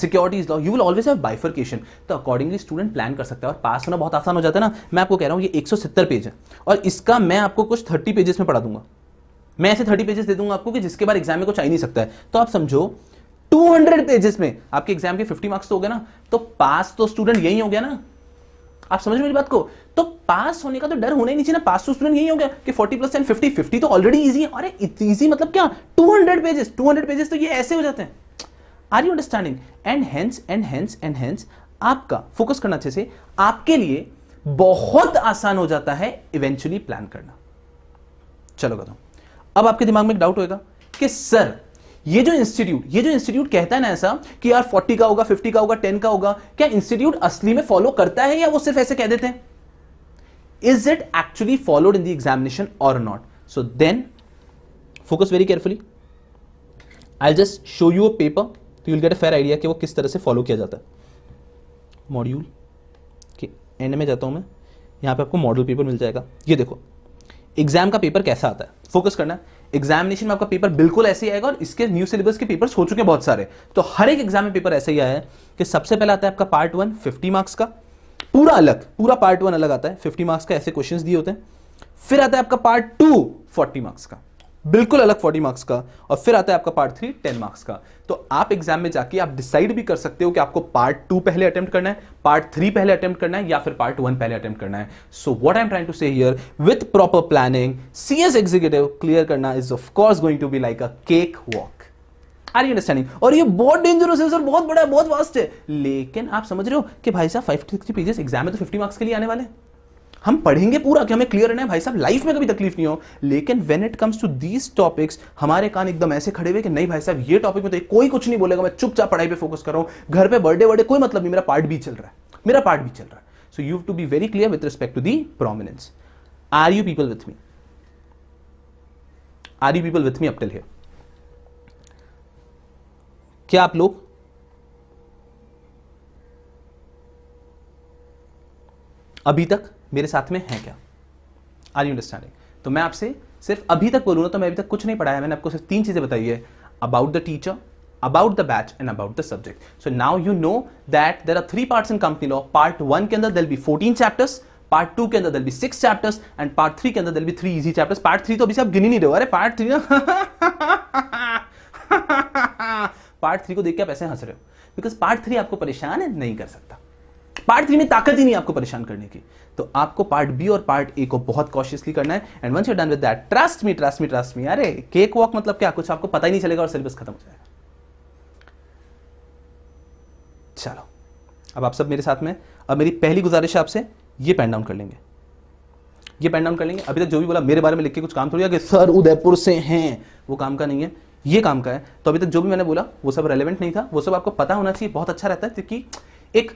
securities law you will always have bifurcation तो अकॉर्डिंगली स्टूडेंट प्लान कर सकता है और पास होना बहुत आसान हो जाता है ना मैं आपको कह रहा हूँ ये 170 पेज है और इसका मैं आपको कुछ 30 पेजेस में पढ़ा दूंगा मैं ऐसे थर्टी पेजेस दे दूंगा आपको कि जिसके बाद एग्जाम में कुछ आई नहीं सकता है तो आप समझो 200 पेजेस में आपके एग्जाम के 50 मार्क्स तो हो गए ना तो पास तो स्टूडेंट यही हो गया ना आप समझ मेरी बात को तो पास होने का तो डर होना ही नहीं चाहिए ना पास तो स्टूडेंट यही हो गया कि 40 प्लस 50 50 तो ऑलरेडी इजी है अरे इजी मतलब क्या 200 पेजेस 200 पेजेस तो ये ऐसे हो जाते हैं are you understanding and hence and hence and hence आपका फोकस करना अच्छे से आपके लिए बहुत आसान हो जाता है इवेंचुअली प्लान करना चलो बताओ अब आपके दिमाग में एक डाउट होगा कि सर ये जो इंस्टीट्यूट ये जो इंस्टीट्यूट कहता है ना ऐसा कि यार 40 का होगा 50 का होगा 10 का होगा क्या इंस्टीट्यूट असली में फॉलो करता है या वो सिर्फ ऐसे कह देते हैं is it actually followed in the examination और not so then focus very carefully I just show you a paper तो you'll get a fair idea कि वो किस तरह से फॉलो किया जाता है मॉड्यूल के एंड में जाता हूं मैं यहां पे आपको मॉडल पेपर मिल जाएगा ये देखो एग्जाम का पेपर कैसा आता है फोकस करना एग्जामिनेशन में आपका पेपर बिल्कुल ऐसे ही आएगा और इसके न्यू सिलेबस के पेपर हो चुके हैं बहुत सारे तो हर एक एग्जाम में पेपर ऐसे ही आया है कि सबसे पहले आता है आपका पार्ट वन फिफ्टी मार्क्स का पूरा अलग पूरा पार्ट वन अलग आता है फिफ्टी मार्क्स का ऐसे क्वेश्चन दिए होते हैं फिर आता है आपका पार्ट टू फोर्टी मार्क्स का बिल्कुल अलग फोर्टी मार्क्स का और फिर आता है आपका पार्ट थ्री टेन मार्क्स का तो आप एग्जाम में जाके आप डिसाइड भी कर सकते हो कि आपको पार्ट टू पहले अटेम्प्ट करना है पार्ट थ्री पहले अटेम्प्ट करना है या फिर पार्ट वन पहले अटेम्प्ट करना है so what I am trying to say here with proper planning C S executive clear करना is of course going to be like a cake walk are you understanding और ये बहुत डेंजरस है sir बहुत बड़ा है बहुत वास्ट है लेकिन आप समझ रहे हो कि भाई साहब फाइव टू पेजेस एग्जाम में तो फिफ्टी मार्क्स के लिए आने वाले हैं हम पढ़ेंगे पूरा कि हमें क्लियर रहना है भाई साहब लाइफ में कभी तकलीफ नहीं हो लेकिन when it comes to these topics हमारे कान एकदम ऐसे खड़े हुए कि नहीं भाई साहब ये टॉपिक में तो कोई कुछ नहीं बोलेगा मैं चुपचाप पढ़ाई पे फोकस कर रहा हूँ घर पे बर्थडे वर्डे कोई मतलब नहीं मेरा पार्ट भी चल रहा है मेरा पार्ट भी चल रहा है so you to be very clear with respect to the prominence are you people with me are you people with me up till here क्या आप लोग अभी तक मेरे साथ में है क्या आर यू अंडरस्टैंडिंग तो मैं आपसे सिर्फ अभी तक बोलूँगा तो मैं अभी तक कुछ नहीं पढ़ाया मैंने आपको सिर्फ तीन चीज़ें बताई है about the teacher about the batch and about the subject so now you know that there are three part in company law part one के अंदर there'll be fourteen chapters part two के अंदर there'll be six chapters and part three के अंदर there'll be three easy chapters part three तो अभी से आप गिनी नहीं रहे अरे पार्ट थ्री पार्ट थ्री को देख के आप ऐसे हंस रहे हो बिकॉज पार्ट थ्री आपको परेशान नहीं कर सकता पार्ट थ्री में ताकत ही नहीं आपको परेशान करने की तो आपको पार्ट बी और पार्ट ए को बहुत कॉशियसली करना है and once you done with that trust me trust me trust me अरे केक वॉक मतलब क्या कुछ आपको पता ही नहीं चलेगा और सिलेबस खत्म हो जाएगा चलो अब आप सब मेरे साथ में अब मेरी पहली गुजारिश है आपसे ये पैन डाउन कर लेंगे ये पैन डाउन कर लेंगे अभी तक जो भी बोला मेरे बारे में लिख के कुछ काम थोड़ी कि सर उदयपुर से हैं वो काम का नहीं है ये काम का है तो अभी तक जो भी मैंने बोला वो सब रेलेवेंट नहीं था वो सब आपको पता होना चाहिए बहुत अच्छा रहता है क्योंकि एक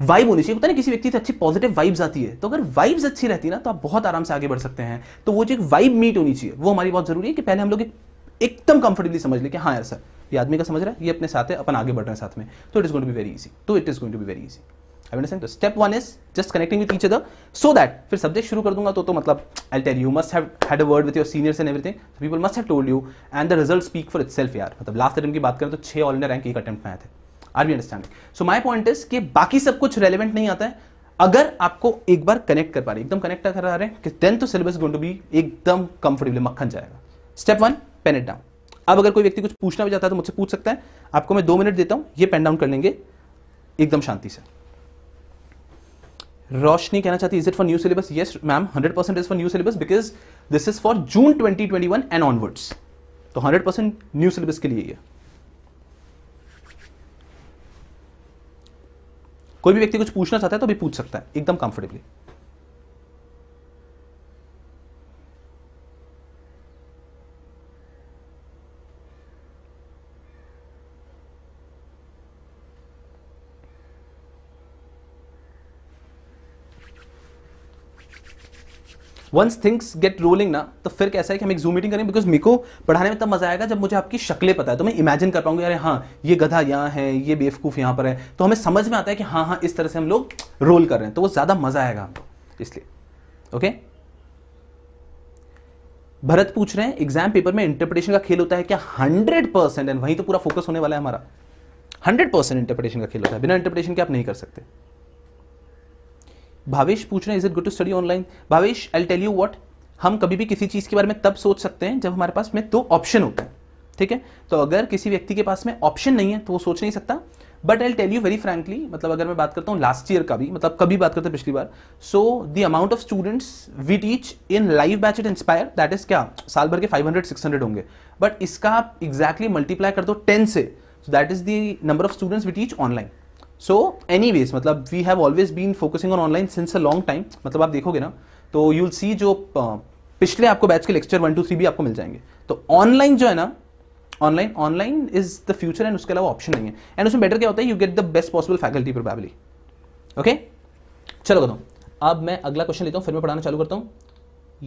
वाइब होनी चाहिए होता है ना किसी व्यक्ति से अच्छी पॉजिटिव वाइब्स आती है तो अगर वाइब्स अच्छी रहती है ना तो आप बहुत आराम से आगे बढ़ सकते हैं तो वो जो एक वाइब मीट होनी चाहिए वो हमारी बहुत जरूरी है कि पहले हम लोग एकदम कंफर्टेबली समझ लें कि हाँ यार सर ये आदमी का समझ रहा है ये अपने साथ है अपन आगे बढ़ रहे हैं साथ में तो it is going to be very easy तो it is going to be very easy I step one is just connecting with each other so that फिर सब्जेक्ट शुरू कर दूंगा तो तो मतलब I tell you must have had a word with your seniors and everything people must have told you and the result speak for itself यार मतलब last attempt की बात करें तो छह ऑल इंडिया रैंक एक अटेम्प्ट में आए थे are we understanding so my point is कि बाकी सब कुछ रेलिवेंट नहीं आता है अगर आपको एक बार कनेक्ट कर पा रहे एकदम कनेक्ट कर रहे हैं टेन तो सिलेबस गोइंग टू बी एकदम कंफर्टेबल मक्खन जाएगा step one pen it down अब अगर कोई व्यक्ति कुछ पूछना भी चाहता है तो मुझसे पूछ सकता है आपको मैं दो मिनट देता हूं ये पेन डाउन कर लेंगे एकदम शांति से रोशनी कहना चाहती है is it for new syllabus yes ma'am hundred percent is for new syllabus because this is for June twenty twenty one and onwards तो हंड्रेड परसेंट न्यू सिलेबस के लिए है कोई भी व्यक्ति कुछ पूछना चाहता है तो भी पूछ सकता है एकदम comfortably once things get rolling ना तो फिर कैसा है कि हम एक जूम मीटिंग करेंगे बिकॉज मेरे को पढ़ाने में तब मजा आएगा जब मुझे आपकी शक्लें पता है तो मैं इमेजिन कर पाऊंगा अरे हाँ ये गधा यहाँ है ये बेवकूफ़ यहाँ पर है तो हमें समझ में आता है कि हाँ हाँ इस तरह से हम लोग रोल कर रहे हैं तो वो ज़्यादा मजा आएगा आपको इसलिए ओके भरत पूछ रहे हैं एग्जाम पेपर में इंटरप्रिटेशन का खेल होता है क्या हंड्रेड परसेंट एंड वहीं तो पूरा फोकस होने वाला है हमारा हंड्रेड परसेंट इंटरप्रिटेशन का खेल होता है बिना इंटरप्रिटेशन के आप नहीं कर सकते भावेश पूछ रहे हैं is it good to study online Bhavesh I tell you what हम कभी भी किसी चीज़ के बारे में तब सोच सकते हैं जब हमारे पास में दो ऑप्शन होते हैं ठीक है तो अगर किसी व्यक्ति के पास में ऑप्शन नहीं है तो वो सोच नहीं सकता but I tell you very frankly मतलब अगर मैं बात करता हूँ लास्ट ईयर का भी मतलब कभी बात करते हैं पिछली बार so the amount of students we teach in live batch it inspire that is क्या साल भर के 500 600 होंगे बट इसका आप एग्जैक्टली मल्टीप्लाई कर दो टेन से that is the number of students we teach online so any मतलब we have always been focusing on online since a long time मतलब आप देखोगे ना तो यू विल सी जो पिछले आपको बैच के लेक्चर वन टू थ्री भी आपको मिल जाएंगे तो ऑनलाइन जो है ना online online is the future and उसके अलावा ऑप्शन नहीं है एंड उसमें बेटर क्या होता है you get the best possible faculty probably okay चलो बताऊँ अब मैं अगला क्वेश्चन लेता हूँ फिर मैं पढ़ाना चालू करता हूँ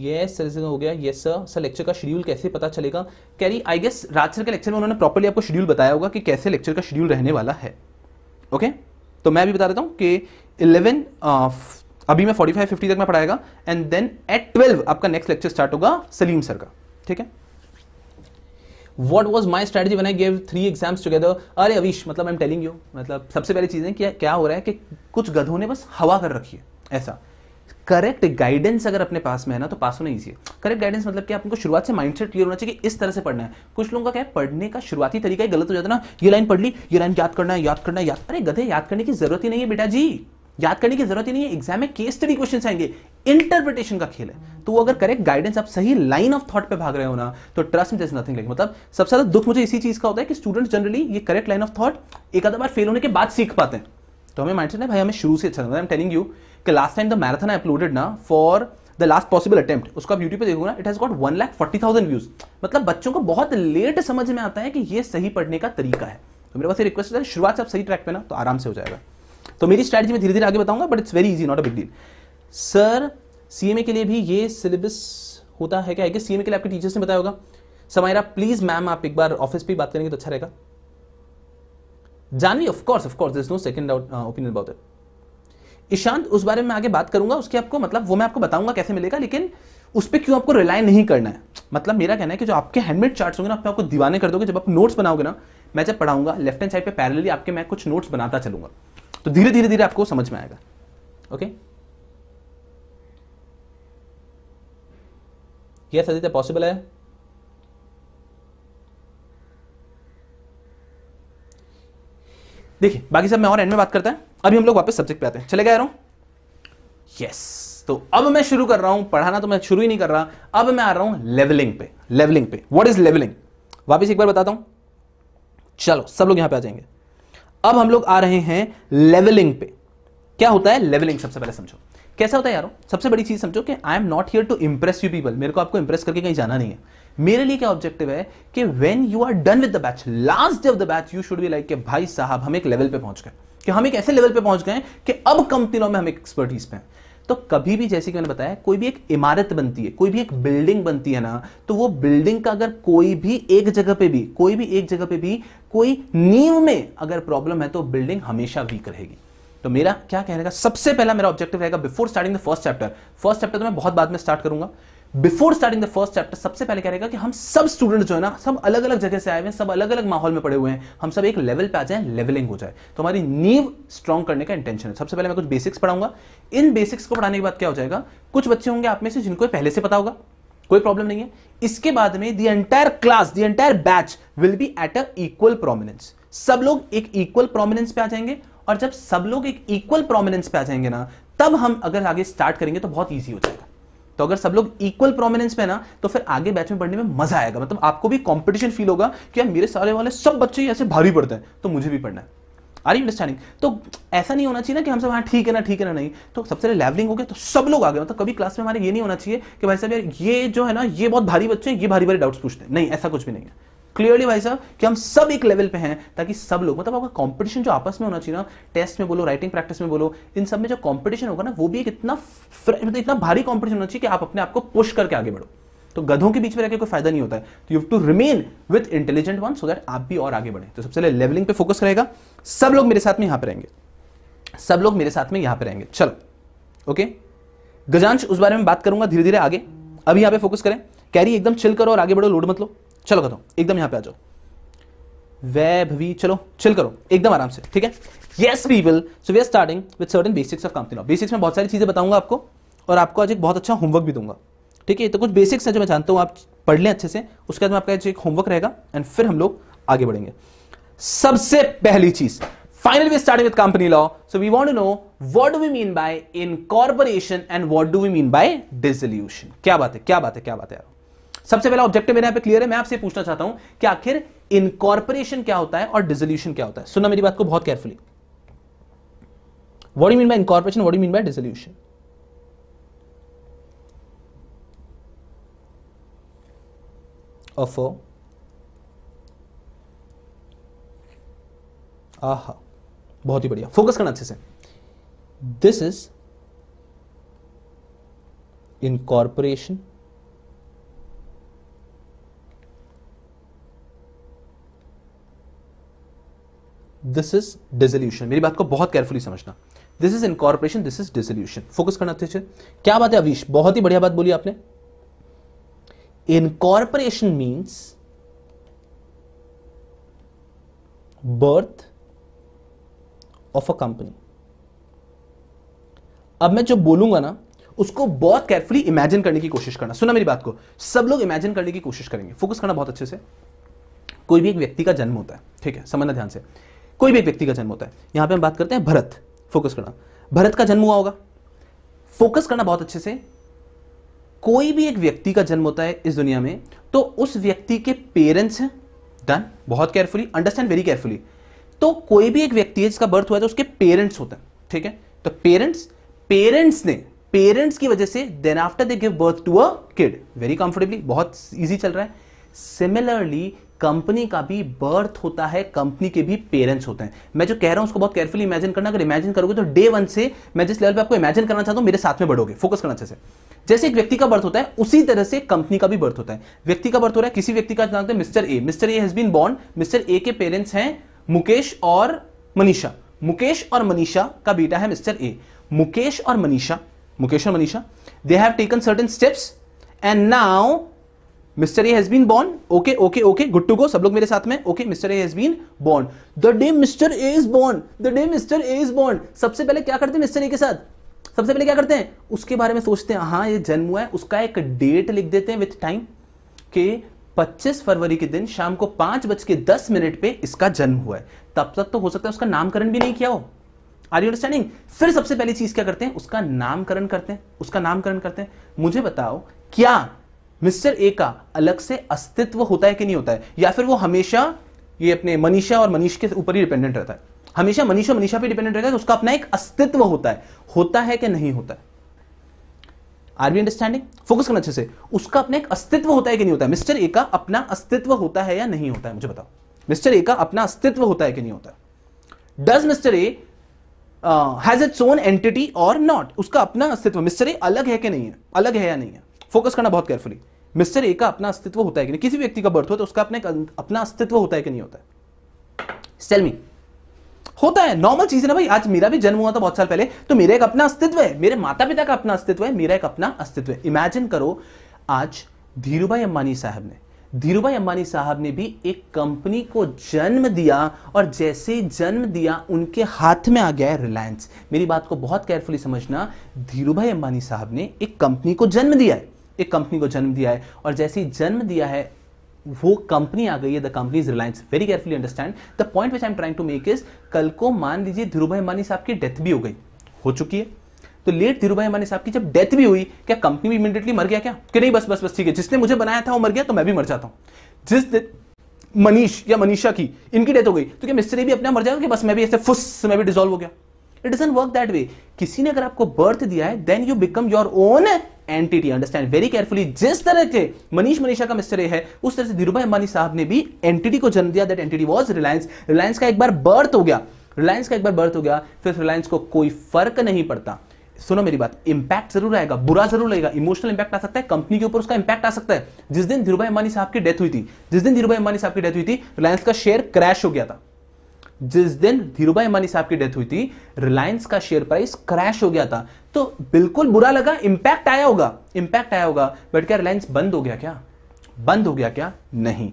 येस सर हो गया येस सर सर लेक्चर का शेड्यूल कैसे पता चलेगा कैरी आई गेस रात सर के लेक्चर में उन्होंने प्रॉपरली आपको शेड्यूल बताया होगा कि कैसे लेक्चर का शेड्यूल रहने वाला है ओके तो मैं भी बता देता हूँ कि 11 uh, अभी मैं 45 50 तक मैं पढ़ाएगा एंड देन एट 12 आपका नेक्स्ट लेक्चर स्टार्ट होगा सलीम सर का ठीक है what was my strategy one I gave three exams together अरे अविश मतलब आई एम टेलिंग यू मतलब सबसे पहली चीज़ें क्या क्या हो रहा है कि कुछ गधों ने बस हवा कर रखी है ऐसा करेक्ट गाइडेंस अगर अपने पास में है ना तो पास होना ईजी है करेक्ट गाइडेंस मतलब कि आपको शुरुआत से माइंडसेट क्लियर होना चाहिए कि इस तरह से पढ़ना है कुछ लोगों का क्या है पढ़ने का शुरुआती तरीका ही गलत हो जाता है ना ये लाइन पढ़ ली ये लाइन याद करना है याद करना है याद अरे गधे याद करने की जरूरत ही नहीं है बेटा जी याद करने की जरूरत ही नहीं है एग्जाम में केस स्टडी क्वेश्चन आएंगे इंटरप्रिटेशन का खेल है तो वो अगर करेक्ट गाइडेंस आप सही लाइन ऑफ थॉट पे भाग रहे हो ना तो ट्रस्ट में नथिंग लाइक मतलब सबसे ज्यादा दुख मुझे इसी चीज का होता है कि स्टूडेंट्स जनरली ये करेक्ट लाइन ऑफ थॉट एक आधा बार फेल होने के बाद सीख पाते हैं तो हमें माइंडसेट है भाई हमें शुरू से अच्छा लगता है आई एम टेलिंग यू कि last time the marathon I uploaded ना for the last possible attempt उसको आप यूट्यूब पे देखोगे ना it has got one lakh forty thousand views मतलब बच्चों को बहुत लेट समझ में आता है कि ये सही पढ़ने का तरीका है तो मेरे पास ये रिक्वेस्ट है शुरुआत से आप सही ट्रैक पे ना तो आराम से हो जाएगा तो मेरी स्ट्रैटी में धीरे धीरे आगे बताऊंगा but it's very easy not a big deal sir C के लिए भी ये सिलेबस होता है क्या है कि सी के लिए आपके टीचर्स ने बताया होगा समायरा प्लीज मैम आप एक बार ऑफिस पे बात करेंगे तो अच्छा रहेगा Jhanvi of course of course of this no second opinion about it Ishant उस बारे में आगे बात करूंगा उसके आपको मतलब वो मैं आपको बताऊंगा कैसे मिलेगा लेकिन उस पर क्यों आपको रिलाय नहीं करना है मतलब मेरा कहना है कि जो आपके हैंडमेड चार्ट्स होंगे ना आपको दीवाने कर दोगे जब आप नोट्स बनाओगे ना मैं जब पढ़ाऊंगा लेफ्ट हैंड साइड पे पैरेलली आपके मैं कुछ नोट्स बनाता चलूंगा तो धीरे धीरे धीरे आपको समझ में आएगा ओके यस आदित्य पॉसिबल है देखिए बाकी सब मैं और एंड में बात करता है अभी हम लोग वापस सब्जेक्ट पे आते हैं चले गए रहा यस तो अब मैं शुरू कर रहा हूं पढ़ाना तो मैं शुरू ही नहीं कर रहा अब मैं आ रहा हूं लेवलिंग पे लेवलिंग पे व्हाट इज लेवलिंग वापस एक बार बताता हूं चलो सब लोग यहां पे आ जाएंगे अब हम लोग आ रहे हैं लेवलिंग पे क्या होता है लेवलिंग सबसे पहले समझो कैसा होता है यारो सबसे बड़ी चीज समझो कि I am not here to impress you people मेरे को आपको इंप्रेस करके कहीं जाना नहीं है मेरे लिए क्या ऑब्जेक्टिव है कि when you are done with the batch last day of the batch you should be like के भाई साहब हम एक लेवल पे पहुंच गए कि हम एक ऐसे लेवल पे पहुंच गए कि अब कम में हम एक्सपर्टीज पे तो कभी भी जैसे कि मैंने बताया कोई भी एक इमारत बनती है कोई भी एक बिल्डिंग बनती है ना तो वो बिल्डिंग का अगर कोई भी एक जगह पे भी कोई भी एक जगह पे भी कोई नींव में अगर प्रॉब्लम है तो बिल्डिंग हमेशा वीक रहेगी तो मेरा क्या कहने का सबसे पहला मेरा ऑब्जेक्टिव रहेगा before starting the first chapter first chapter तो मैं बहुत बाद में स्टार्ट करूंगा before starting the first chapter सबसे पहले कह रहेगा कि हम सब स्टूडेंट जो है ना सब अलग अलग जगह से आए हुए हैं सब अलग अलग माहौल में पड़े हुए हैं हम सब एक लेवल पे आ जाए लेवलिंग हो जाए तो हमारी नींव स्ट्रॉन्ग करने का इंटेंशन है सबसे पहले मैं कुछ बेसिक्स पढ़ाऊंगा इन बेसिक्स को पढ़ाने के बाद क्या हो जाएगा कुछ बच्चे होंगे आप में से जिनको पहले से पता होगा कोई प्रॉब्लम नहीं है इसके बाद में the entire class the entire batch will be at a equal prominence सब लोग एक इक्वल प्रोमिनेंस पे आ जाएंगे और जब सब लोग एक इक्वल प्रोमिनेंस पे आ जाएंगे ना तब हम अगर आगे स्टार्ट करेंगे तो बहुत ईजी हो जाएगा तो अगर सब लोग इक्वल प्रोमिनेंस में ना तो फिर आगे बैच में पढ़ने में मजा आएगा मतलब आपको भी कॉम्पिटिशन फील होगा कि यार मेरे सारे वाले सब बच्चे ऐसे भारी पढ़ते हैं तो मुझे भी पढ़ना है आर यू अंडरस्टैंडिंग तो ऐसा नहीं होना चाहिए ना कि हम सब हाँ ठीक है ना ठीक है ना नहीं तो सबसे लेवलिंग हो गया तो सब लोग आ गए मतलब कभी क्लास में हमारे ये नहीं होना चाहिए कि भाई साहब यार ये जो है ना ये बहुत भारी बच्चे हैं ये भारी भारी डाउट्स पूछते हैं नहीं ऐसा कुछ भी नहीं है क्लियरली भाई साहब कि हम सब एक लेवल पे हैं ताकि सब लोग मतलब आपका कॉम्पिटिशन जो आपस में होना चाहिए ना टेस्ट में बोलो राइटिंग प्रैक्टिस में बोलो इन सब में जो कॉम्पिटिशन होगा ना वो भी एक इतना मतलब इतना भारी कॉम्पिटिशन होना चाहिए कि आप अपने आप को पुश करके आगे बढ़ो तो गधों के बीच में रहकर कोई फायदा नहीं होता है तो you to remain with intelligent one so that आप भी और आगे बढ़े तो सबसे पहले लेवलिंग पे फोकस रहेगा सब लोग मेरे साथ में यहां पर रहेंगे सब लोग मेरे साथ में यहां पर रहेंगे चलो ओके गजांश उस बारे में बात करूंगा धीरे धीरे आगे अभी यहां पे फोकस करें कैरी एकदम चिल करो और आगे बढ़ो लोड मत लो चलो करो एकदम यहां पे आ जाओ वैभवी चलो चिल करो एकदम आराम से ठीक है yes we will so we are starting with certain basics of company law basics में बहुत सारी चीज़ें बताऊंगा आपको और आपको आज एक बहुत अच्छा होमवर्क भी दूंगा ठीक है तो कुछ बेसिक्स है जो मैं जानता हूं आप पढ़ लें अच्छे से उसके बाद में आपका एक होमवर्क रहेगा एंड फिर हम लोग आगे बढ़ेंगे सबसे पहली चीज final we starting with company law so we want to know what do we mean by incorporation and what do we mean by dissolution क्या बात है क्या बात है क्या बात है यार सबसे पहला ऑब्जेक्टिव मेरे यहाँ पे क्लियर है मैं आपसे पूछना चाहता हूं कि आखिर इनकॉर्पोरेशन क्या होता है और डिजोल्यूशन क्या होता है सुनना मेरी बात को बहुत carefully what you mean by incorporation what you mean by dissolution of uh बहुत ही बढ़िया फोकस करना अच्छे से this is incorporation this is dissolution मेरी बात को बहुत केयरफुली समझना this is incorporation this is dissolution focus करना अच्छे क्या बात है अवीश बहुत ही बढ़िया बात बोली आपने incorporation means birth of a company अब मैं जो बोलूंगा ना उसको बहुत केयरफुली इमेजिन करने की कोशिश करना सुना मेरी बात को सब लोग इमेजिन करने की कोशिश करेंगे फोकस करना बहुत अच्छे से कोई भी एक व्यक्ति का जन्म होता है ठीक है समझना ध्यान से कोई भी एक व्यक्ति का जन्म होता है यहां पे हम बात करते हैं भरत फोकस करना भरत का जन्म हुआ होगा फोकस करना बहुत अच्छे से कोई भी एक व्यक्ति का जन्म होता है इस दुनिया में तो उस व्यक्ति के पेरेंट्स हैं डन बहुत केयरफुली अंडरस्टैंड वेरी केयरफुली तो कोई भी एक व्यक्ति है जिसका बर्थ हुआ है तो उसके पेरेंट्स होते हैं ठीक है तो पेरेंट्स पेरेंट्स ने पेरेंट्स की वजह से then after they give birth to a kid very comfortably बहुत इजी चल रहा है सिमिलरली कंपनी का भी बर्थ होता है कंपनी के भी पेरेंट्स होते हैं मैं जो कह रहा हूं उसको बहुत केयरफुली इमेजिन करना अगर इमेजिन करोगे तो डे वन से मैं जिस लेवल पे आपको इमेजिन करना चाहता हूं मेरे साथ में बढ़ोगे फोकस करना अच्छे से जैसे एक व्यक्ति का बर्थ होता है उसी तरह से कंपनी का भी बर्थ होता है व्यक्ति का बर्थ हो रहा है किसी व्यक्ति का जानते हैं mister A mister A has been born mister A के पेरेंट्स हैं मुकेश और मनीषा मुकेश और मनीषा का बेटा है मिस्टर ए मुकेश और मनीषा मुकेश और Manisha they have taken certain steps and now mister A has been born okay okay okay good to go सब लोग मेरे साथ में okay mister A has been born the day mister A is born the day mister A is born सबसे पहले क्या करते हैं मिस्टर ए के साथ सबसे पहले क्या करते हैं उसके बारे में सोचते हैं हाँ ये जन्म हुआ है उसका एक डेट लिख देते हैं विथ टाइम के 25 फरवरी के दिन शाम को पांच बज के दस मिनट पे इसका जन्म हुआ है तब तक तो हो सकता है उसका नामकरण भी नहीं किया हो आर यू अंडरस्टैंडिंग फिर सबसे पहली चीज क्या करते हैं उसका नामकरण करते हैं उसका नामकरण करते हैं मुझे बताओ क्या मिस्टर ए का अलग से अस्तित्व होता है कि नहीं होता है या फिर वो हमेशा ये अपने मनीषा और मनीष के ऊपर ही डिपेंडेंट रहता है हमेशा मनीष और मनीषा पे डिपेंडेंट रहता है उसका अपना एक अस्तित्व होता है होता है कि नहीं होता है आर बी अंडरस्टैंडिंग फोकस करना अच्छे से उसका अपना एक अस्तित्व होता है कि नहीं होता है मिस्टर ए का अपना अस्तित्व होता है या नहीं होता है मुझे बताओ मिस्टर ए का अपना अस्तित्व होता है कि नहीं होता है does mister A has its own entity और नॉट उसका अपना अस्तित्व मिस्टर ए अलग है कि नहीं है अलग है या नहीं है फोकस करना बहुत केयरफुली मिस्टर ए का अपना अस्तित्व होता है कि नहीं किसी व्यक्ति का बर्थ हो तो उसका अपने अं, अपना अस्तित्व होता है कि नहीं होता है सेलमी होता है नॉर्मल चीज है ना भाई आज मेरा भी जन्म हुआ था बहुत साल पहले तो मेरा एक अपना अस्तित्व है मेरे माता पिता का अपना अस्तित्व है मेरा एक अपना अस्तित्व है इमेजिन करो आज धीरू भाई अंबानी साहब ने धीरू भाई अंबानी साहब ने भी एक कंपनी को जन्म दिया और जैसे जन्म दिया उनके हाथ में आ गया है रिलायंस मेरी बात को बहुत केयरफुली समझना धीरू भाई अंबानी साहब ने एक कंपनी को जन्म दिया है एक कंपनी को जन्म दिया है और जैसे ही जन्म दिया है वो कंपनी आ गई है the company is Reliance very carefully understand the point which I am trying to make is कल को मान लीजिए धीरू भाई अंबानी साहब की डेथ भी हो गई हो चुकी है तो लेट धीरू भाई अंबानी साहब की जब डेथ भी हुई क्या कंपनी भी इमीडिएटली मर गया क्या कि नहीं बस बस बस ठीक है जिसने मुझे बनाया था वो मर गया तो मैं भी मर जाता हूं जिस मनीष या मनीषा की इनकी डेथ हो गई तो क्या मिस्त्री भी अपना मर जाएगा कि बस मैं भी ऐसे फुस मैं भी डिजोल्व हो गया it doesn't work that way किसी ने अगर आपको बर्थ दिया है then you become your own entity understand very carefully जिस तरह के मनीष मनीषा का मिस्टर है उस तरह से धीरूभाई अंबानी साहब ने भी एंटिटी को जन्म दिया that entity was Reliance Reliance का एक बार बर्थ हो गया रिलायंस का एक बार बर्थ हो गया फिर रिलायंस को कोई फर्क नहीं पड़ता सुनो मेरी बात इंपैक्ट जरूर आएगा बुरा जरूर लगेगा इमोशनल इंपैक्ट आ सकता है कंपनी के ऊपर उसका इंपैक्ट आ सकता है जिस दिन धीरूभाई अंबानी साहब की डेथ हुई थी जिस दिन धीरूभाई अंबानी साहब की डेथ हुई थी रिलायंस का शेयर क्रैश हो गया था जिस दिन धीरूभाई अंबानी साहब की डेथ हुई थी रिलायंस का शेयर प्राइस क्रैश हो गया था तो बिल्कुल बुरा लगा इंपैक्ट आया होगा इंपैक्ट आया होगा बट क्या रिलायंस बंद हो गया क्या बंद हो गया क्या नहीं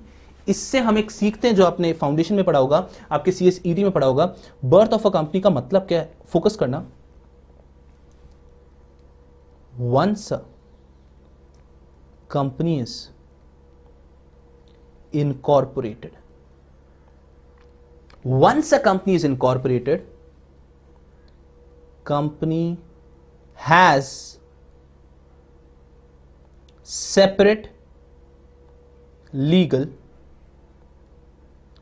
इससे हम एक सीखते हैं जो आपने फाउंडेशन में पढ़ा होगा आपके सीएसईडी e में पढ़ा होगा बर्थ ऑफ अ कंपनी का मतलब क्या है फोकस करना once company is incorporated once a company is incorporated company has separate legal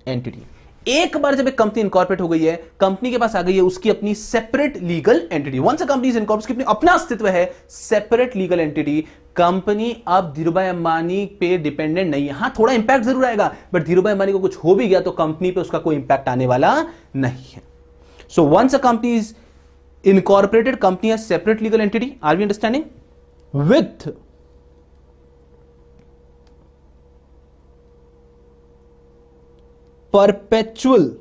entity एक बार जब एक कंपनी इनकॉर्पोरेट हो गई है कंपनी के पास आ गई है उसकी अपनी separate legal entity once a company is incorporate अपना अस्तित्व है सेपरेट लीगल एंटिटी कंपनी अब धीरू भाई अंबानी पे डिपेंडेंट नहीं है हाँ थोड़ा इंपैक्ट जरूर आएगा बट धीरू भाई अंबानी को कुछ हो भी गया तो कंपनी पे उसका कोई इंपैक्ट आने वाला नहीं है so once a company is incorporated company has separate legal entity are we understanding with perpetual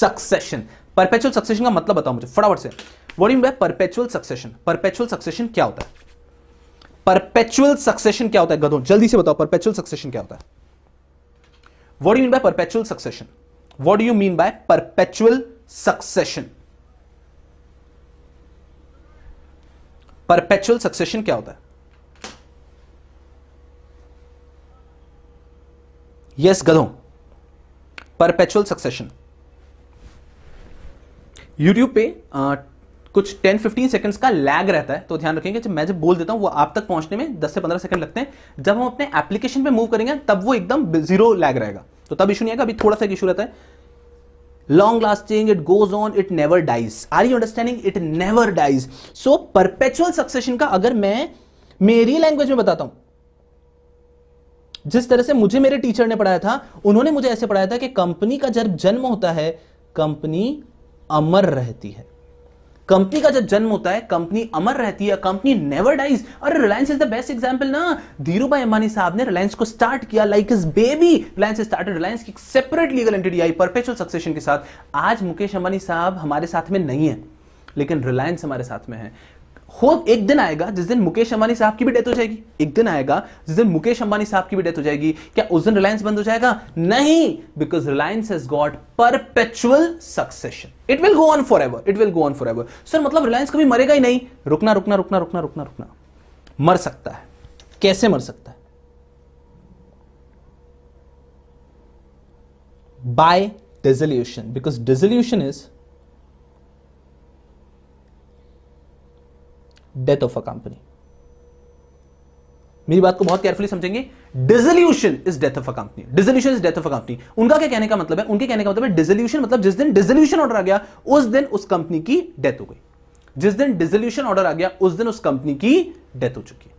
succession perpetual succession का मतलब बताओ मुझे फटाफट से what you by perpetual succession perpetual succession क्या होता है परपेचुअल सक्सेशन क्या होता है गधों जल्दी से बताओ परपेचुअल सक्सेशन क्या होता है what you mean by perpetual succession what you mean by perpetual succession perpetual succession क्या होता है यस yes, गधों परपेचुअल सक्सेशन यूट्यूब पे कुछ 10-15 सेकंड्स का लैग रहता है तो ध्यान रखेंगे जब मैं जब बोल देता हूँ वो आप तक पहुंचने में 10 से 15 सेकंड लगते हैं जब हम अपने एप्लीकेशन पे मूव करेंगे तब वो एकदम जीरो लैग रहेगा तो तब इशू नहीं आएगा अभी थोड़ा सा इशू रहता है long lasting it goes on it never dies are you understanding it never dies so perpetual succession का अगर मैं मेरी लैंग्वेज में बताता हूं जिस तरह से मुझे मेरे टीचर ने पढ़ाया था उन्होंने मुझे ऐसे पढ़ाया था कि कंपनी का जब जन्म होता है कंपनी अमर रहती है कंपनी का जब जन्म होता है कंपनी अमर रहती है कंपनी नेवर डाइज अरे Reliance is the best example ना धीरू भाई अंबानी साहब ने रिलायंस को स्टार्ट किया like is baby Reliance started Reliance की सेपरेट लीगल एंटिटी आई परपेचुअल सक्सेशन के साथ आज मुकेश अंबानी साहब हमारे साथ में नहीं है लेकिन रिलायंस हमारे साथ में है हो एक दिन आएगा जिस दिन मुकेश अंबानी साहब की भी डेथ हो जाएगी एक दिन आएगा जिस दिन मुकेश अंबानी साहब की भी डेथ हो जाएगी क्या उस दिन रिलायंस बंद हो जाएगा नहीं because Reliance has got perpetual succession it will go on for ever it will go on for ever sir मतलब रिलायंस कभी मरेगा ही नहीं रुकना रुकना रुकना रुकना रुकना रुकना मर सकता है कैसे मर सकता है by dissolution because dissolution is death of a company मेरी बात को बहुत केयरफुली समझेंगे dissolution is death of a company dissolution is death of a company उनका क्या कहने का मतलब है उनके कहने का मतलब है डिजोल्यूशन मतलब जिस दिन डिजोल्यूशन ऑर्डर आ गया उस दिन उस कंपनी की डेथ हो गई जिस दिन डिजोल्यूशन ऑर्डर आ गया उस दिन उस कंपनी की डेथ हो चुकी है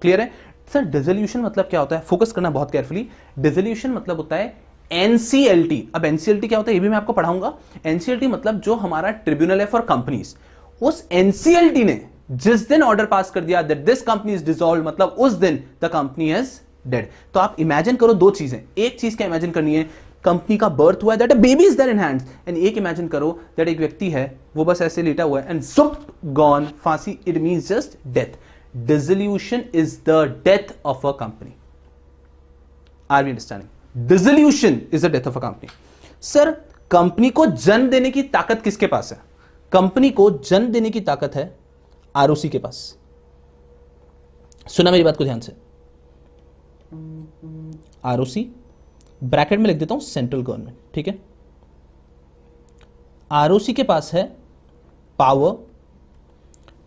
क्लियर है सर डिजोल्यूशन मतलब क्या होता है फोकस करना बहुत केयरफुली डिजोल्यूशन मतलब होता है एनसीएलटी अब एनसीएलटी क्या होता है ये भी मैं आपको पढ़ाऊंगा एनसीएलटी मतलब जो हमारा ट्रिब्यूनल है फॉर कंपनीज उस एनसीएलटी ने जिस दिन ऑर्डर पास कर दिया that this company is dissolve मतलब उस दिन द कंपनी इज डेड तो आप इमेजिन करो दो चीजें एक चीज क्या इमेजिन करनी है कंपनी का बर्थ हुआ है that a baby is there in hands and एक इमेजिन करो दैट एक व्यक्ति है वो बस ऐसे लेटा हुआ है एंड सुप गॉन फांसी it means just death dissolution is the death of a company are we understanding dissolution is the death of a company sir company को जन्म देने की ताकत किसके पास है कंपनी को जन्म देने की ताकत है आर के पास सुना मेरी बात को ध्यान से आर ब्रैकेट में लिख देता हूं सेंट्रल गवर्नमेंट ठीक है आर के पास है power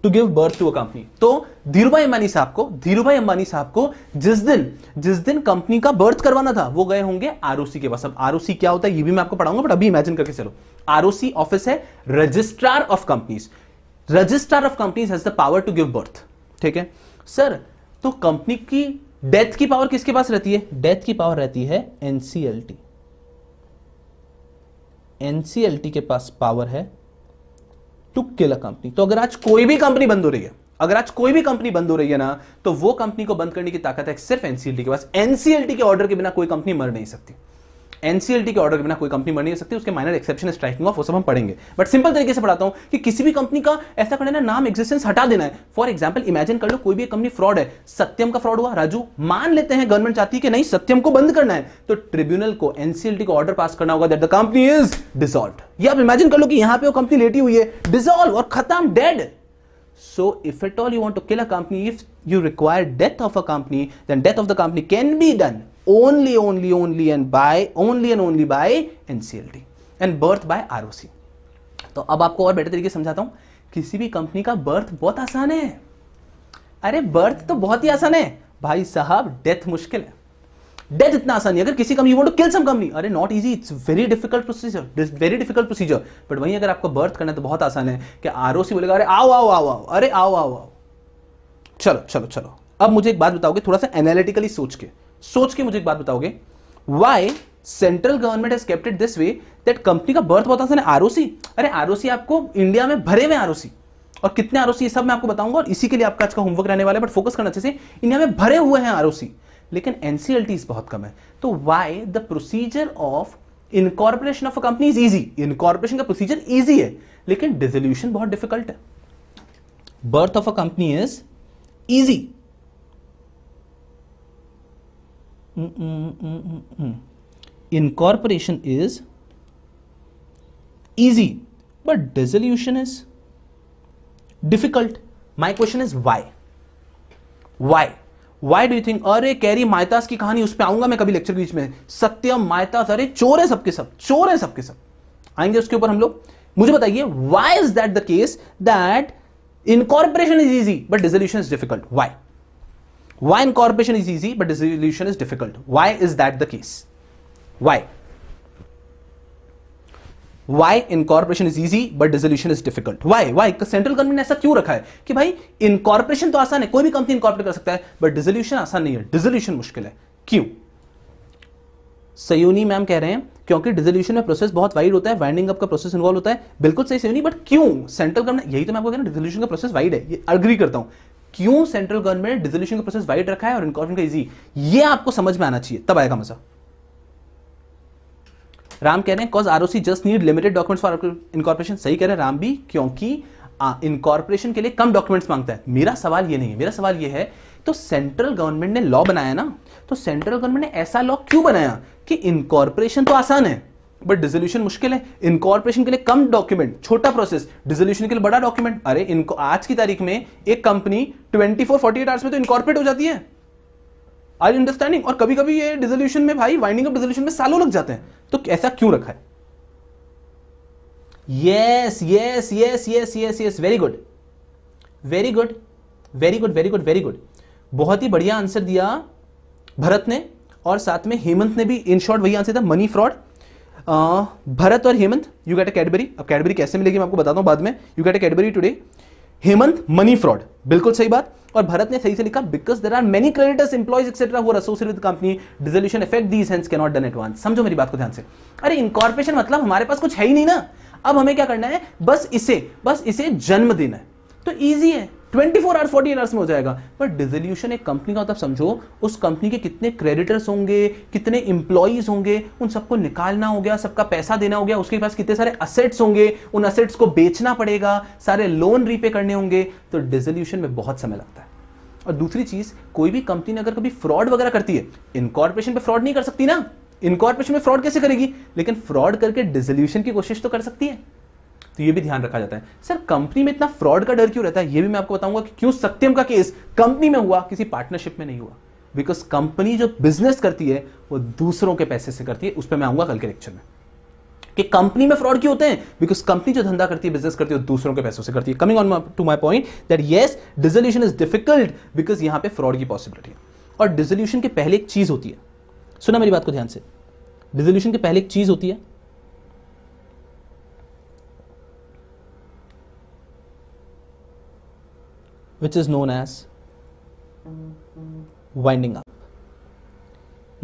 to give birth to a company तो भाई अंबानी साहब को धीरूभाई अंबानी साहब को जिस दिन जिस दिन कंपनी का बर्थ करवाना था वो गए होंगे आरओसी के पास अब आरओसी क्या होता है ये भी मैं आपको पढ़ाऊंगा बट अभी इमेजिन करके चलो आरओसी ऑफिस है registrar of companies registrar of companies has the power to give birth ठीक है सर तो कंपनी की डेथ की पावर किसके पास रहती है डेथ की पावर रहती है एनसीएलटी एनसीएलटी के पास पावर है टू किल अ कंपनी तो अगर आज कोई भी कंपनी बंद हो रही है अगर आज कोई भी कंपनी बंद हो रही है ना तो वो कंपनी को बंद करने की ताकत है सिर्फ एनसीएलटी के पास एनसीएलटी के ऑर्डर के बिना कोई कंपनी मर नहीं सकती एनसीएलटी के ऑर्डर के बिना कोई कंपनी बन नहीं सकती उसके माइनर एक्सेप्शन स्ट्राइकिंग ऑफ वो सब हम पढ़ेंगे बट सिंपल तरीके से पढ़ाता हूं कि किसी भी कंपनी का ऐसा करना नाम एग्जिस्टेंस हटा देना है फॉर एग्जाम्पल इमेजिन कर लो कोई भी कंपनी फ्रॉड है सत्यम का फ्रॉड हुआ राजू मान लेते हैं गवर्नमेंट चाहती है कि नहीं सत्यम को बंद करना है तो ट्रिब्यूनल को एनसीएलटी को ऑर्डर पास करना होगा that the company is dissolve या आप इमेजिन कर लो कि यहां पे वो कंपनी लेटी हुई है डिजॉल्व और खत्म dead So if at all you want to kill a company, if you require death of a company, then death of the company can be done only, only, only and by only and only by NCLT and birth by ROC. तो अब आपको और better तरीके से समझाता हूं किसी भी कंपनी का बर्थ बहुत आसान है अरे बर्थ तो बहुत ही आसान है भाई साहब डेथ मुश्किल है डेथ इतना आसान है अगर किसी company want to kill some company अरे not easy it's very difficult procedure very difficult procedure but वहीं अगर आपको बर्थ करना है तो बहुत आसान है कि आर बोलेगा अरे आओ आओ आओ आओ अरे आओ आओ आओ चलो चलो चलो अब मुझे एक बात बताओगे थोड़ा सा एनालिटिकली सोच के सोच के मुझे एक बात बताओगे why central government has kept it this way that company का बर्थ होता है आरओसी अरे आरओसी आपको इंडिया में भरे हुए आरओसी और कितने आरओसी ये सब मैं आपको बताऊंगा और इसी के लिए आपका आज का होमवर्क रहने वाला है बट फोकस करना अच्छे से इंडिया में भरे हुए हैं आरओसी लेकिन एनसीएलटी बहुत कम है तो why the procedure of incorporation of a company is easy incorporation का प्रोसीजर इजी है लेकिन डिजोल्यूशन बहुत डिफिकल्ट है birth of a company is easy incorporation is easy but dissolution is difficult my question is why why why do you think अरे कैरी मायतास की कहानी उस पर आऊंगा मैं कभी लेक्चर के बीच में सत्यम मायतास अरे चोर है सबके सब चोर है सबके सब आएंगे उसके ऊपर हम लोग मुझे बताइए why is that the case that incorporation is easy but dissolution is difficult why Why incorporation is easy but dissolution is difficult? Why is that the case? Why? why incorporation is easy but dissolution is difficult why why central central government ऐसा क्यों रखा है कि भाई incorporation तो आसान है कोई भी कंपनी इनकॉर्पोरेट कर सकता है बट dissolution आसान नहीं है डिजोल्यूशन मुश्किल है क्यों सयूनी मैम कह रहे हैं क्योंकि डिजोल्यूशन में प्रोसेस बहुत वाइड होता है वाइंडिंग अप का प्रोसेस इन्वॉल्व होता है बिल्कुल सही सयूनी बट क्यों सेंट्रल गवर्नमेंट यही तो मैं आपको कह रहा हूँ डिजोल्यूशन का प्रोसेस वाइड है ये अग्री करता हूँ क्यों सेंट्रल गवर्नमेंट ने डिजोल्यूशन का प्रोसेस वाइड रखा है और इनकॉर्पोरेशन का इजी ये आपको समझ में आना चाहिए तब आएगा मजा राम कह रहे हैं cause ROC just need limited documents for incorporation सही कह रहे हैं राम भी क्योंकि इनकॉर्पोरेशन के लिए कम डॉक्यूमेंट्स मांगता है मेरा सवाल ये नहीं है मेरा सवाल ये है तो सेंट्रल गवर्नमेंट ने लॉ बनाया ना तो सेंट्रल गवर्नमेंट ने ऐसा लॉ क्यों बनाया कि इनकॉर्पोरेशन तो आसान है बट डिजोल्यूशन मुश्किल है इनकॉर्पोरेशन के लिए कम डॉक्यूमेंट छोटा प्रोसेस डिजोल्यूशन के लिए बड़ा डॉक्यूमेंट अरे इनको आज की तारीख में एक कंपनी 24 48 आवर्स में तो इनकॉर्पोरेट हो जाती है आर अंडरस्टैंडिंग और कभी कभी ये डिजोल्यूशन में भाई वाइंडिंग अप डिजोल्यूशन में सालों लग जाते हैं तो ऐसा क्यों रखा है yes yes yes yes yes yes very good very good very good very good very good बहुत ही बढ़िया आंसर दिया भरत ने और साथ में हेमंत ने भी इन शॉर्ट वही आंसर था मनी फ्रॉड भरत और Hemant you get a Cadbury अब कैडबरी कैसे मिलेगी मैं आपको बताता हूँ बाद में you get a Cadbury today Hemant money fraud बिल्कुल सही बात और भरत ने सही से लिखा because there are many creditors employees etcetera हुआ associate with company dissolution effect these hands cannot done advance समझो मेरी बात को ध्यान से अरे इनकॉर्पोरेशन मतलब हमारे पास कुछ है ही नहीं ना अब हमें क्या करना है बस इसे बस इसे जन्म देना है तो ईजी है twenty four hours forty hours में हो जाएगा बट डिजोल्यूशन एक कंपनी का होता समझो उस कंपनी के कितने क्रेडिटर्स होंगे कितने इंप्लॉयज होंगे उन सबको निकालना हो गया सबका पैसा देना हो गया उसके पास कितने सारे असेट्स होंगे उन असेट्स को बेचना पड़ेगा सारे लोन रीपे करने होंगे तो डिजोल्यूशन में बहुत समय लगता है और दूसरी चीज कोई भी कंपनी ने अगर कभी फ्रॉड वगैरह करती है इनकॉर्पोरेशन पर फ्रॉड नहीं कर सकती ना इनकॉर्पोरेशन में फ्रॉड कैसे करेगी लेकिन फ्रॉड करके डिजोल्यूशन की कोशिश तो कर सकती है तो ये भी ध्यान रखा जाता है सर कंपनी में इतना फ्रॉड का डर क्यों रहता है ये भी मैं आपको बताऊंगा कि क्यों सत्यम का केस कंपनी में हुआ किसी पार्टनरशिप में नहीं हुआ बिकॉज कंपनी जो बिजनेस करती है वो दूसरों के पैसे से करती है उस पर मैं आऊंगा कल के लेक्चर में कि कंपनी में फ्रॉड क्यों होते हैं बिकॉज कंपनी जो धंधा करती है बिजनेस करती है दूसरों के पैसों से करती है coming on to my point that yes dissolution is difficult because यहां पर फ्रॉड की पॉसिबिलिटी है और डिजोल्यूशन के पहले एक चीज होती है सुना मेरी बात को ध्यान से डिजोल्यूशन के पहले एक चीज होती है which is known as winding up.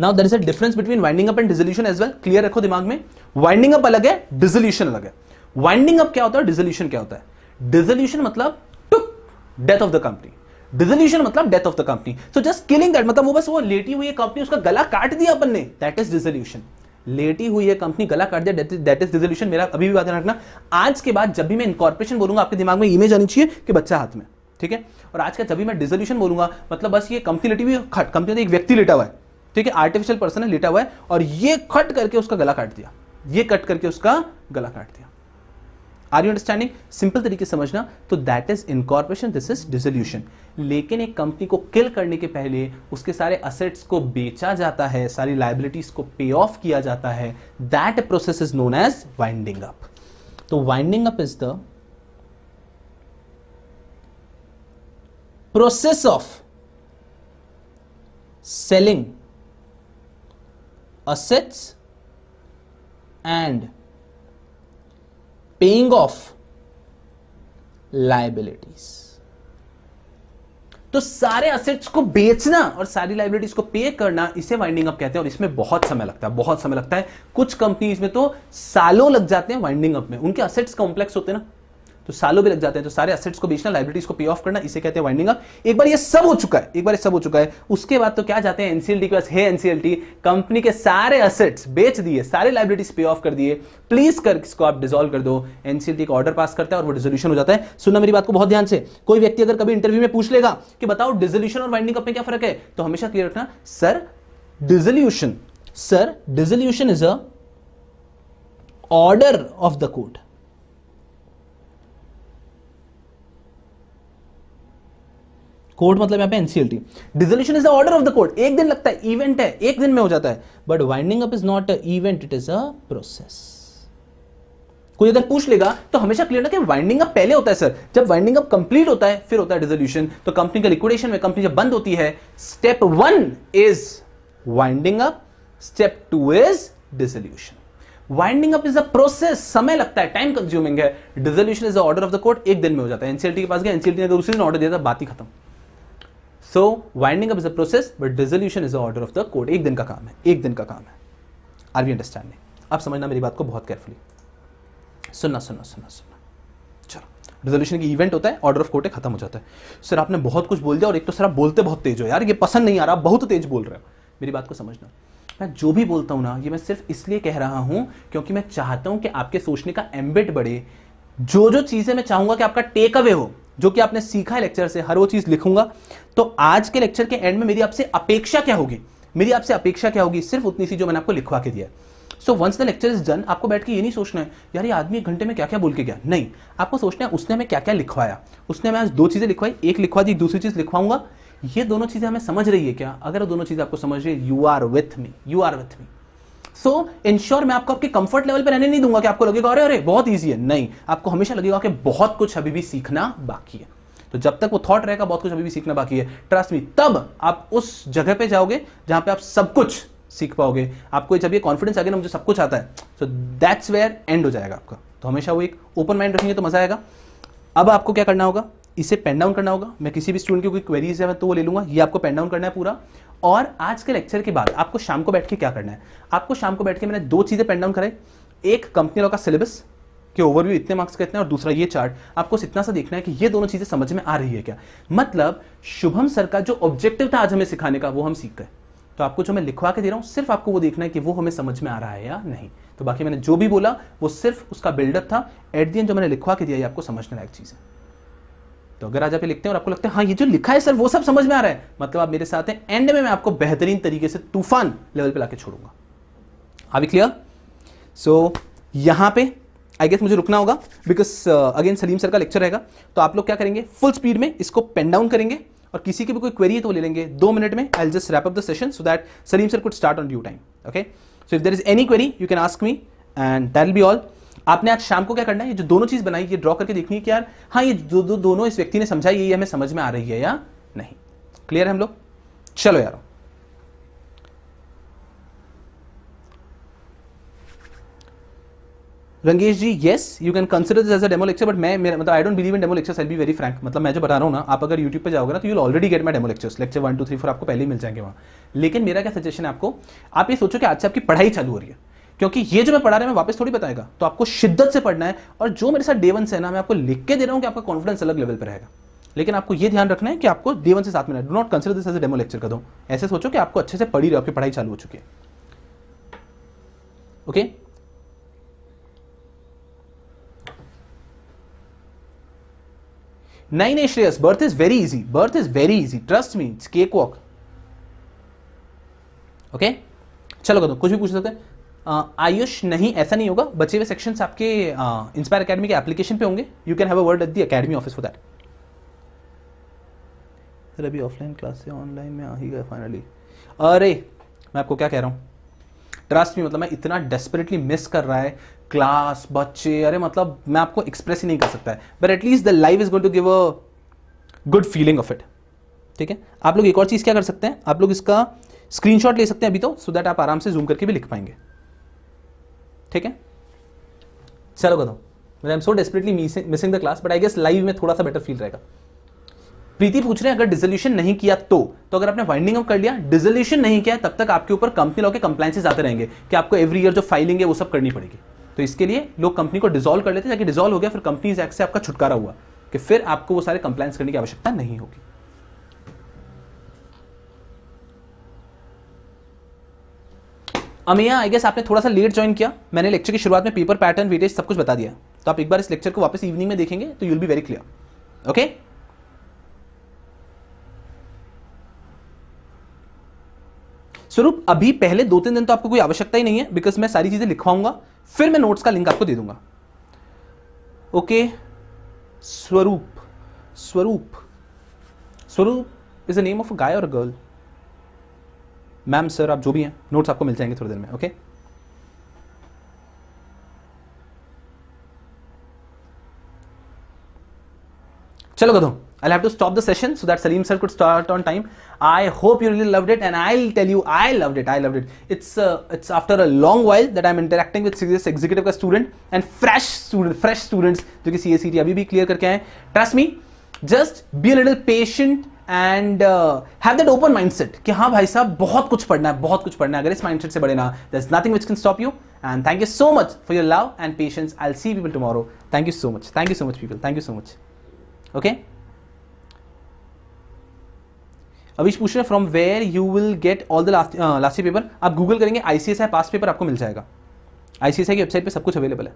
Now there is a difference between winding up and dissolution as well clear रखो दिमाग में वाइंडिंग अप अलग है डिजोल्यूशन अलग है वाइंडिंग अप क्या होता है dissolution क्या होता है डिजोल्यूशन मतलब took death of the company. Dissolution मतलब death of the company. So just killing that मतलब वो बस वो लेटी हुई कंपनी उसका गला काट दिया अपन ने दैट इज डिजोल्यूशन लेटी हुई है कंपनी गला काट दिया दैट इज डिजोल्यूशन मेरा अभी भी बात रखना आज के बाद जब भी मैं इनकॉर्पोरेशन बोलूंगा आपके दिमाग में इमेज आनी चाहिए कि बच्चा हाथ में ठीक है और आज का जब भी मैं डिजोल्यूशन बोलूंगा मतलब बस ये कंपनी खट कंपनी तो एक व्यक्ति लेटा हुआ है ठीक है आर्टिफिशियल पर्सन है लेटा हुआ है और ये खट करके उसका गला काट दिया ये कट करके उसका गला काट दिया आर यू अंडरस्टैंडिंग सिंपल तरीके समझना तो that is incorporation this is dissolution लेकिन एक कंपनी को किल करने के पहले उसके सारे असेट्स को बेचा जाता है सारी लाइबिलिटीज को पे ऑफ किया जाता है that process is known as winding up तो winding up is the process of selling assets and paying off liabilities तो सारे असेट्स को बेचना और सारी लाइबिलिटीज को पे करना इसे वाइंडिंग अप कहते हैं और इसमें बहुत समय लगता है बहुत समय लगता है कुछ कंपनीज में तो सालों लग जाते हैं वाइंडिंग अप में उनके असेट्स कॉम्प्लेक्स होते हैं ना तो सालों भी लग जाते हैं तो सारे असेट्स को बेचना लाइब्रेटीज को पे ऑफ करना इसे कहते हैं वाइंडिंग अप एक बार ये सब हो चुका है एक बार ये सब हो चुका है उसके बाद तो क्या जाते हैं एनसीएलटी के पास है एनसीएलटी कंपनी के सारे असेट्स बेच दिए सारे लाइब्रेटीज पे ऑफ कर दिए प्लीज कर इसको आप डिजोल्व कर दो एनसीएलटी का ऑर्डर पास करता है और वो डिजोल्यूशन हो जाता है सुनना मेरी बात को बहुत ध्यान से कोई व्यक्ति अगर कभी इंटरव्यू में पूछ लेगा कि बताओ डिजोल्यूशन और वाइंडिंग अप में क्या फर्क है तो हमेशा क्लियर रखना sir dissolution sir dissolution is a order of the court court मतलब यहाँ पे NCLT dissolution is the order of the court एक दिन लगता है इवेंट है एक दिन में हो जाता है but winding up is not a event it is a process कोई अगर पूछ लेगा तो हमेशा क्लियर ना कि वाइंडिंग अप पहले होता है सर जब वाइंडिंग अप कंप्लीट होता है फिर होता है डिजोल्यूशन तो कंपनी का लिक्विडेशन में कंपनी जब बंद होती है step one is winding up step two is dissolution winding up is a process समय लगता है टाइम कंज्यूमिंग है dissolution is order of the court एक दिन में हो जाता है एनसीएलटी के पास गया एनसीएलटी ने अगर उसी दिन ऑर्डर दिया था बात ही खत्म so winding up is a process but dissolution is the order of the court एक दिन का काम है एक दिन का काम है आर वी अंडरस्टैंडिंग आप समझना मेरी बात को बहुत केयरफुली सुनना सुनना सुनना सुनना चलो रिजोल्यूशन की इवेंट होता है ऑर्डर ऑफ है खत्म हो जाता है सर आपने बहुत कुछ बोल दिया और एक तो सर आप बोलते बहुत तेज हो यार ये पसंद नहीं आ रहा बहुत तेज बोल रहे हो मेरी बात को समझना मैं जो भी बोलता हूँ ना ये मैं सिर्फ इसलिए कह रहा हूँ क्योंकि मैं चाहता हूँ कि आपके सोचने का एम्बिट बढ़े जो जो चीज़ें मैं चाहूँगा कि आपका टेक अवे हो जो कि आपने सीखा है लेक्चर से हर वो चीज़ लिखूंगा तो आज के लेक्चर के एंड में मेरी आपसे अपेक्षा क्या होगी मेरी आपसे अपेक्षा क्या होगी सिर्फ उतनी सी जो मैंने आपको लिखवा के दिया so once the lecture is done आपको बैठ के ये नहीं सोचना है यार ये आदमी एक घंटे में क्या क्या बोल के गया नहीं आपको सोचना है उसने हमें क्या क्या लिखवाया उसने हमें आज दो चीज़ें लिखवाई एक लिखवा दी दूसरी चीज़ लिखवाऊंगा ये दोनों चीज़ें हमें समझ रही है क्या अगर दोनों चीज़ें आपको समझ रही है you are with me you are with me so so, ensure मैं आपको आपके कंफर्ट लेवल पर रहने नहीं दूंगा कि आपको लगेगा अरे अरे बहुत ईजी है नहीं आपको हमेशा लगेगा कि बहुत कुछ अभी भी सीखना बाकी है तो जब तक वो थॉट रहेगा बहुत कुछ अभी भी सीखना बाकी है ट्रस्ट मी तब आप उस जगह पे जाओगे जहां पे आप सब कुछ सीख पाओगे आपको जब ये कॉन्फिडेंस आ गया ना मुझे सब कुछ आता है सो दैट्स वेयर एंड हो जाएगा आपका तो हमेशा वो एक ओपन माइंड रखेंगे तो मजा आएगा अब आपको क्या करना होगा इसे पेन डाउन करना होगा मैं किसी भी स्टूडेंट की कोई क्वेरीज है तो वो ले लूंगा ये आपको पेन डाउन करना है पूरा और आज के लेक्चर के बाद आपको शाम को बैठ के क्या करना है आपको शाम को बैठ के मैंने दो चीज़ें पेन डाउन कराई एक कंपनी का सिलेबस के ओवरव्यू इतने मार्क्स कहते इतना और दूसरा ये चार्ट आपको इतना सा देखना है कि ये दोनों चीज़ें समझ में आ रही है क्या मतलब शुभम सर का जो ऑब्जेक्टिव था आज हमें सिखाने का वो हम सीख गए तो आपको जो मैं लिखवा के दे रहा हूँ सिर्फ आपको वो देखना है कि वो हमें समझ में आ रहा है या नहीं तो बाकी मैंने जो भी बोला वो सिर्फ उसका बिल्डअप था एट दी एंड जो मैंने लिखवा के दिया ये आपको समझने लायक चीज़ है तो अगर आज आप लिखते हैं और आपको लगता है हाँ ये जो लिखा है सर वो सब समझ में आ रहा है मतलब आप मेरे साथ हैं एंड में मैं आपको बेहतरीन तरीके से तूफान लेवल पे लाके छोड़ूंगा अभी क्लियर सो so, यहां पे आई गेस मुझे रुकना होगा because again uh, Salim sir का लेक्चर रहेगा तो आप लोग क्या करेंगे फुल स्पीड में इसको पेन डाउन करेंगे और किसी की भी कोई क्वेरी है तो ले लेंगे दो मिनट में I just wrap up the session so that Salim sir could start on due time okay so if there is any query you can ask me and that will be all आपने आज शाम को क्या करना है ये जो दोनों चीज बनाई ये ड्रॉ करके देखनी है कि यार हाँ ये दो, दो, दोनों इस व्यक्ति ने समझाई ये हमें समझ में आ रही है या नहीं क्लियर है हम लोग चलो यार Rangesh ji yes you can consider this as a demo lecture but मैं मेरा मतलब I don't believe in demo lectures I be very frank मतलब मैं जो बता रहा हूँ ना आप अगर यूट्यूब पर जाओगे ना तो you already get my demo lectures lecture one two three four आपको पहले ही मिल जाएंगे वहाँ लेकिन मेरा क्या सजेशन है आपको आप ये सोचो कि आज से आपकी पढ़ाई चालू हो रही है क्योंकि ये जो मैं पढ़ा रहा मैं वापस थोड़ी बताएगा तो आपको शिद्दत से पढ़ना है और जो मेरे साथ डेवन से है ना मैं आपको लिख के दे रहा हूँ कि आपका कॉन्फिडेंस अलग लेवल पर रहेगा लेकिन आपको ये ध्यान रखना है कि आपको देवन से साथ में do not consider this as demo lecture कर दो ऐसे सोचो कि आपको अच्छे से पढ़ी रहे आपकी पढ़ाई चालू हो चुकी है ओके नहीं नहीं Shreyas birth is very easy birth is very easy trust Trust cake walk okay चलो कर दो कुछ भी पूछ सकते हैं आयुष नहीं ऐसा नहीं होगा बचे हुए सेक्शंस आपके इंस्पायर अकेडमी के एप्लीकेशन पे होंगे you can have a word at the academy office for that sir अभी ऑफलाइन क्लास से ऑनलाइन में आ ही गया फाइनली अरे मैं आपको क्या कह रहा हूँ ट्रस्ट में मतलब मैं इतना डेस्परेटली मिस कर रहा है क्लास बच्चे अरे मतलब मैं आपको एक्सप्रेस ही नहीं कर सकता है but at least the life is going to give a good feeling of it ठीक है आप लोग एक और चीज़ क्या कर सकते हैं आप लोग इसका स्क्रीनशॉट ले सकते हैं अभी तो सो so दैट आप आराम से जूम करके भी लिख पाएंगे ठीक है चलो कदम मैं I am so desperately missing the class but I guess live में थोड़ा सा बेटर फील रहेगा प्रीति पूछ रहे हैं अगर डिजोल्यूशन नहीं किया तो तो अगर आपने वाइंडिंग अप कर लिया डिजोल्यूशन नहीं किया तब तक आपके ऊपर कंपनी लॉ के कंप्लाइंसेज आते रहेंगे कि आपको एवरी ईयर जो फाइलिंग है वो सब करनी पड़ेगी तो इसके लिए लोग कंपनी को डिजोल्व कर लेते हैं ताकि डिजोल्व हो गया फिर कंपनी एक्ट से आपका छुटकारा हुआ कि फिर आपको वो सारे कंप्लाइंस करने की आवश्यकता नहीं होगी अमिया आई गेस आपने थोड़ा सा लेट ज्वाइन किया मैंने लेक्चर की शुरुआत में पेपर पैटर्न वेटेज सब कुछ बता दिया तो आप एक बार इस लेक्चर को वापस इवनिंग में देखेंगे तो you'll be very clear okay Swaroop अभी पहले दो तीन दिन तो आपको कोई आवश्यकता ही नहीं है बिकॉज मैं सारी चीज़ें लिखवाऊंगा फिर मैं नोट्स का लिंक आपको दे दूंगा okay Swaroop Swaroop Swaroop is the name of a guy और अ गर्ल मैम सर आप जो भी हैं नोट्स आपको मिल जाएंगे थोड़ी देर में ओके चलो गधो I'll have to stop the session so that Salim sir could start on time. I hope you really loved it, and I'll tell you, I loved it. I loved it. It's uh, it's after a long while that I'm interacting with serious executive का student and fresh student, fresh students जो कि CACT अभी भी clear करके आए. Trust me, just be a little patient and have that open set कि हाँ भाई साहब बहुत कुछ पढ़ना है बहुत कुछ पढ़ना है अगर इस माइंड सेट से बढ़े ना there is nothing which can stop you and thank you so much for your love and patience I see people tomorrow thank you so much thank you so much people thank you so much okay Avish पूछ रहे from where you will get all the last last paper आप Google करेंगे ICSI pass paper आपको मिल जाएगा ICSI की website पे सब कुछ अवेलेबल है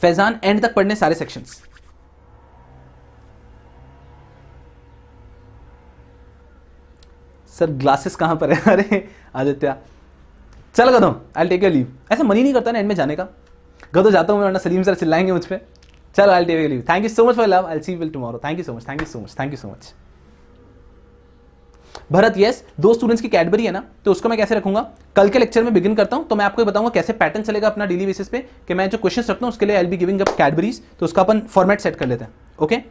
फैजान एंड तक पढ़ने सारे सेक्शंस सर ग्लासेस कहाँ पर है अरे आदित्य चल गदो आई टेक योर लीव ऐसा मन ही नहीं करता ना एंड में जाने का गदो जाता हूँ मैं वरना सलीम सर चिल्लाएंगे मुझ पर चल I take your leave thank you so much for love I see will tomorrow thank you so much thank you so much thank you so much Bharat yes दो स्टूडेंट्स की कैडबरी है ना तो उसको मैं कैसे रखूंगा कल के लेक्चर में बिगिन करता हूं तो मैं आपको बताऊंगा कैसे पैटर्न चलेगा अपना डेली बेसिस पे कि मैं जो क्वेश्चन रखता हूं उसके लिए I be giving up Cadburys तो उसका अपन फॉर्मेट सेट कर लेते हैं ओके okay?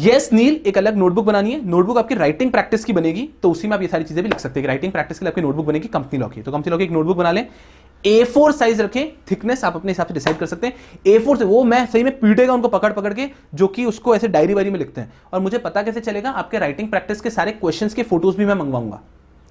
यस नील एक अलग नोटबुक बनानी है नोटबुक आपकी राइटिंग प्रैक्टिस की बनेगी तो उसी में आप ये सारी चीजें भी लिख सकते हैं राइटिंग प्रैक्टिस के लिए आपकी नोटबुक बनेगी कंपनी लॉ की तो कंपनी लॉ की एक नोटबुक बना लें ए फोर साइज रखें थिकनेस आप अपने हिसाब से डिसाइड कर सकते हैं ए फोर से वो मैं सही में पीटेगा उनको पकड़ पकड़ के जो कि उसको ऐसे डायरी वायरी में लिखते हैं और मुझे पता कैसे चलेगा आपके राइटिंग प्रैक्टिस के सारे क्वेश्चन के फोटोज भी मैं मंगवाऊंगा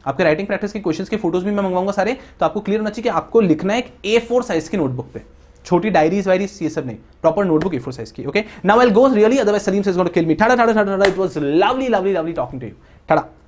आपके राइटिंग प्रैक्टिस के क्वेश्चन के फोटोज भी मैं मंगवाऊंगा सारे तो आपको क्लियर होना चाहिए कि आपको लिखना है एक ए फोर साइज की नोटबुक पर छोटी डायरीज वायरीज ये सब नहीं प्रॉपर नोटबुक ए साइज की okay now I goes really otherwise Salim sir is going to kill me tada tada tada it was lovely lovely lovely talking to you ठाड़ा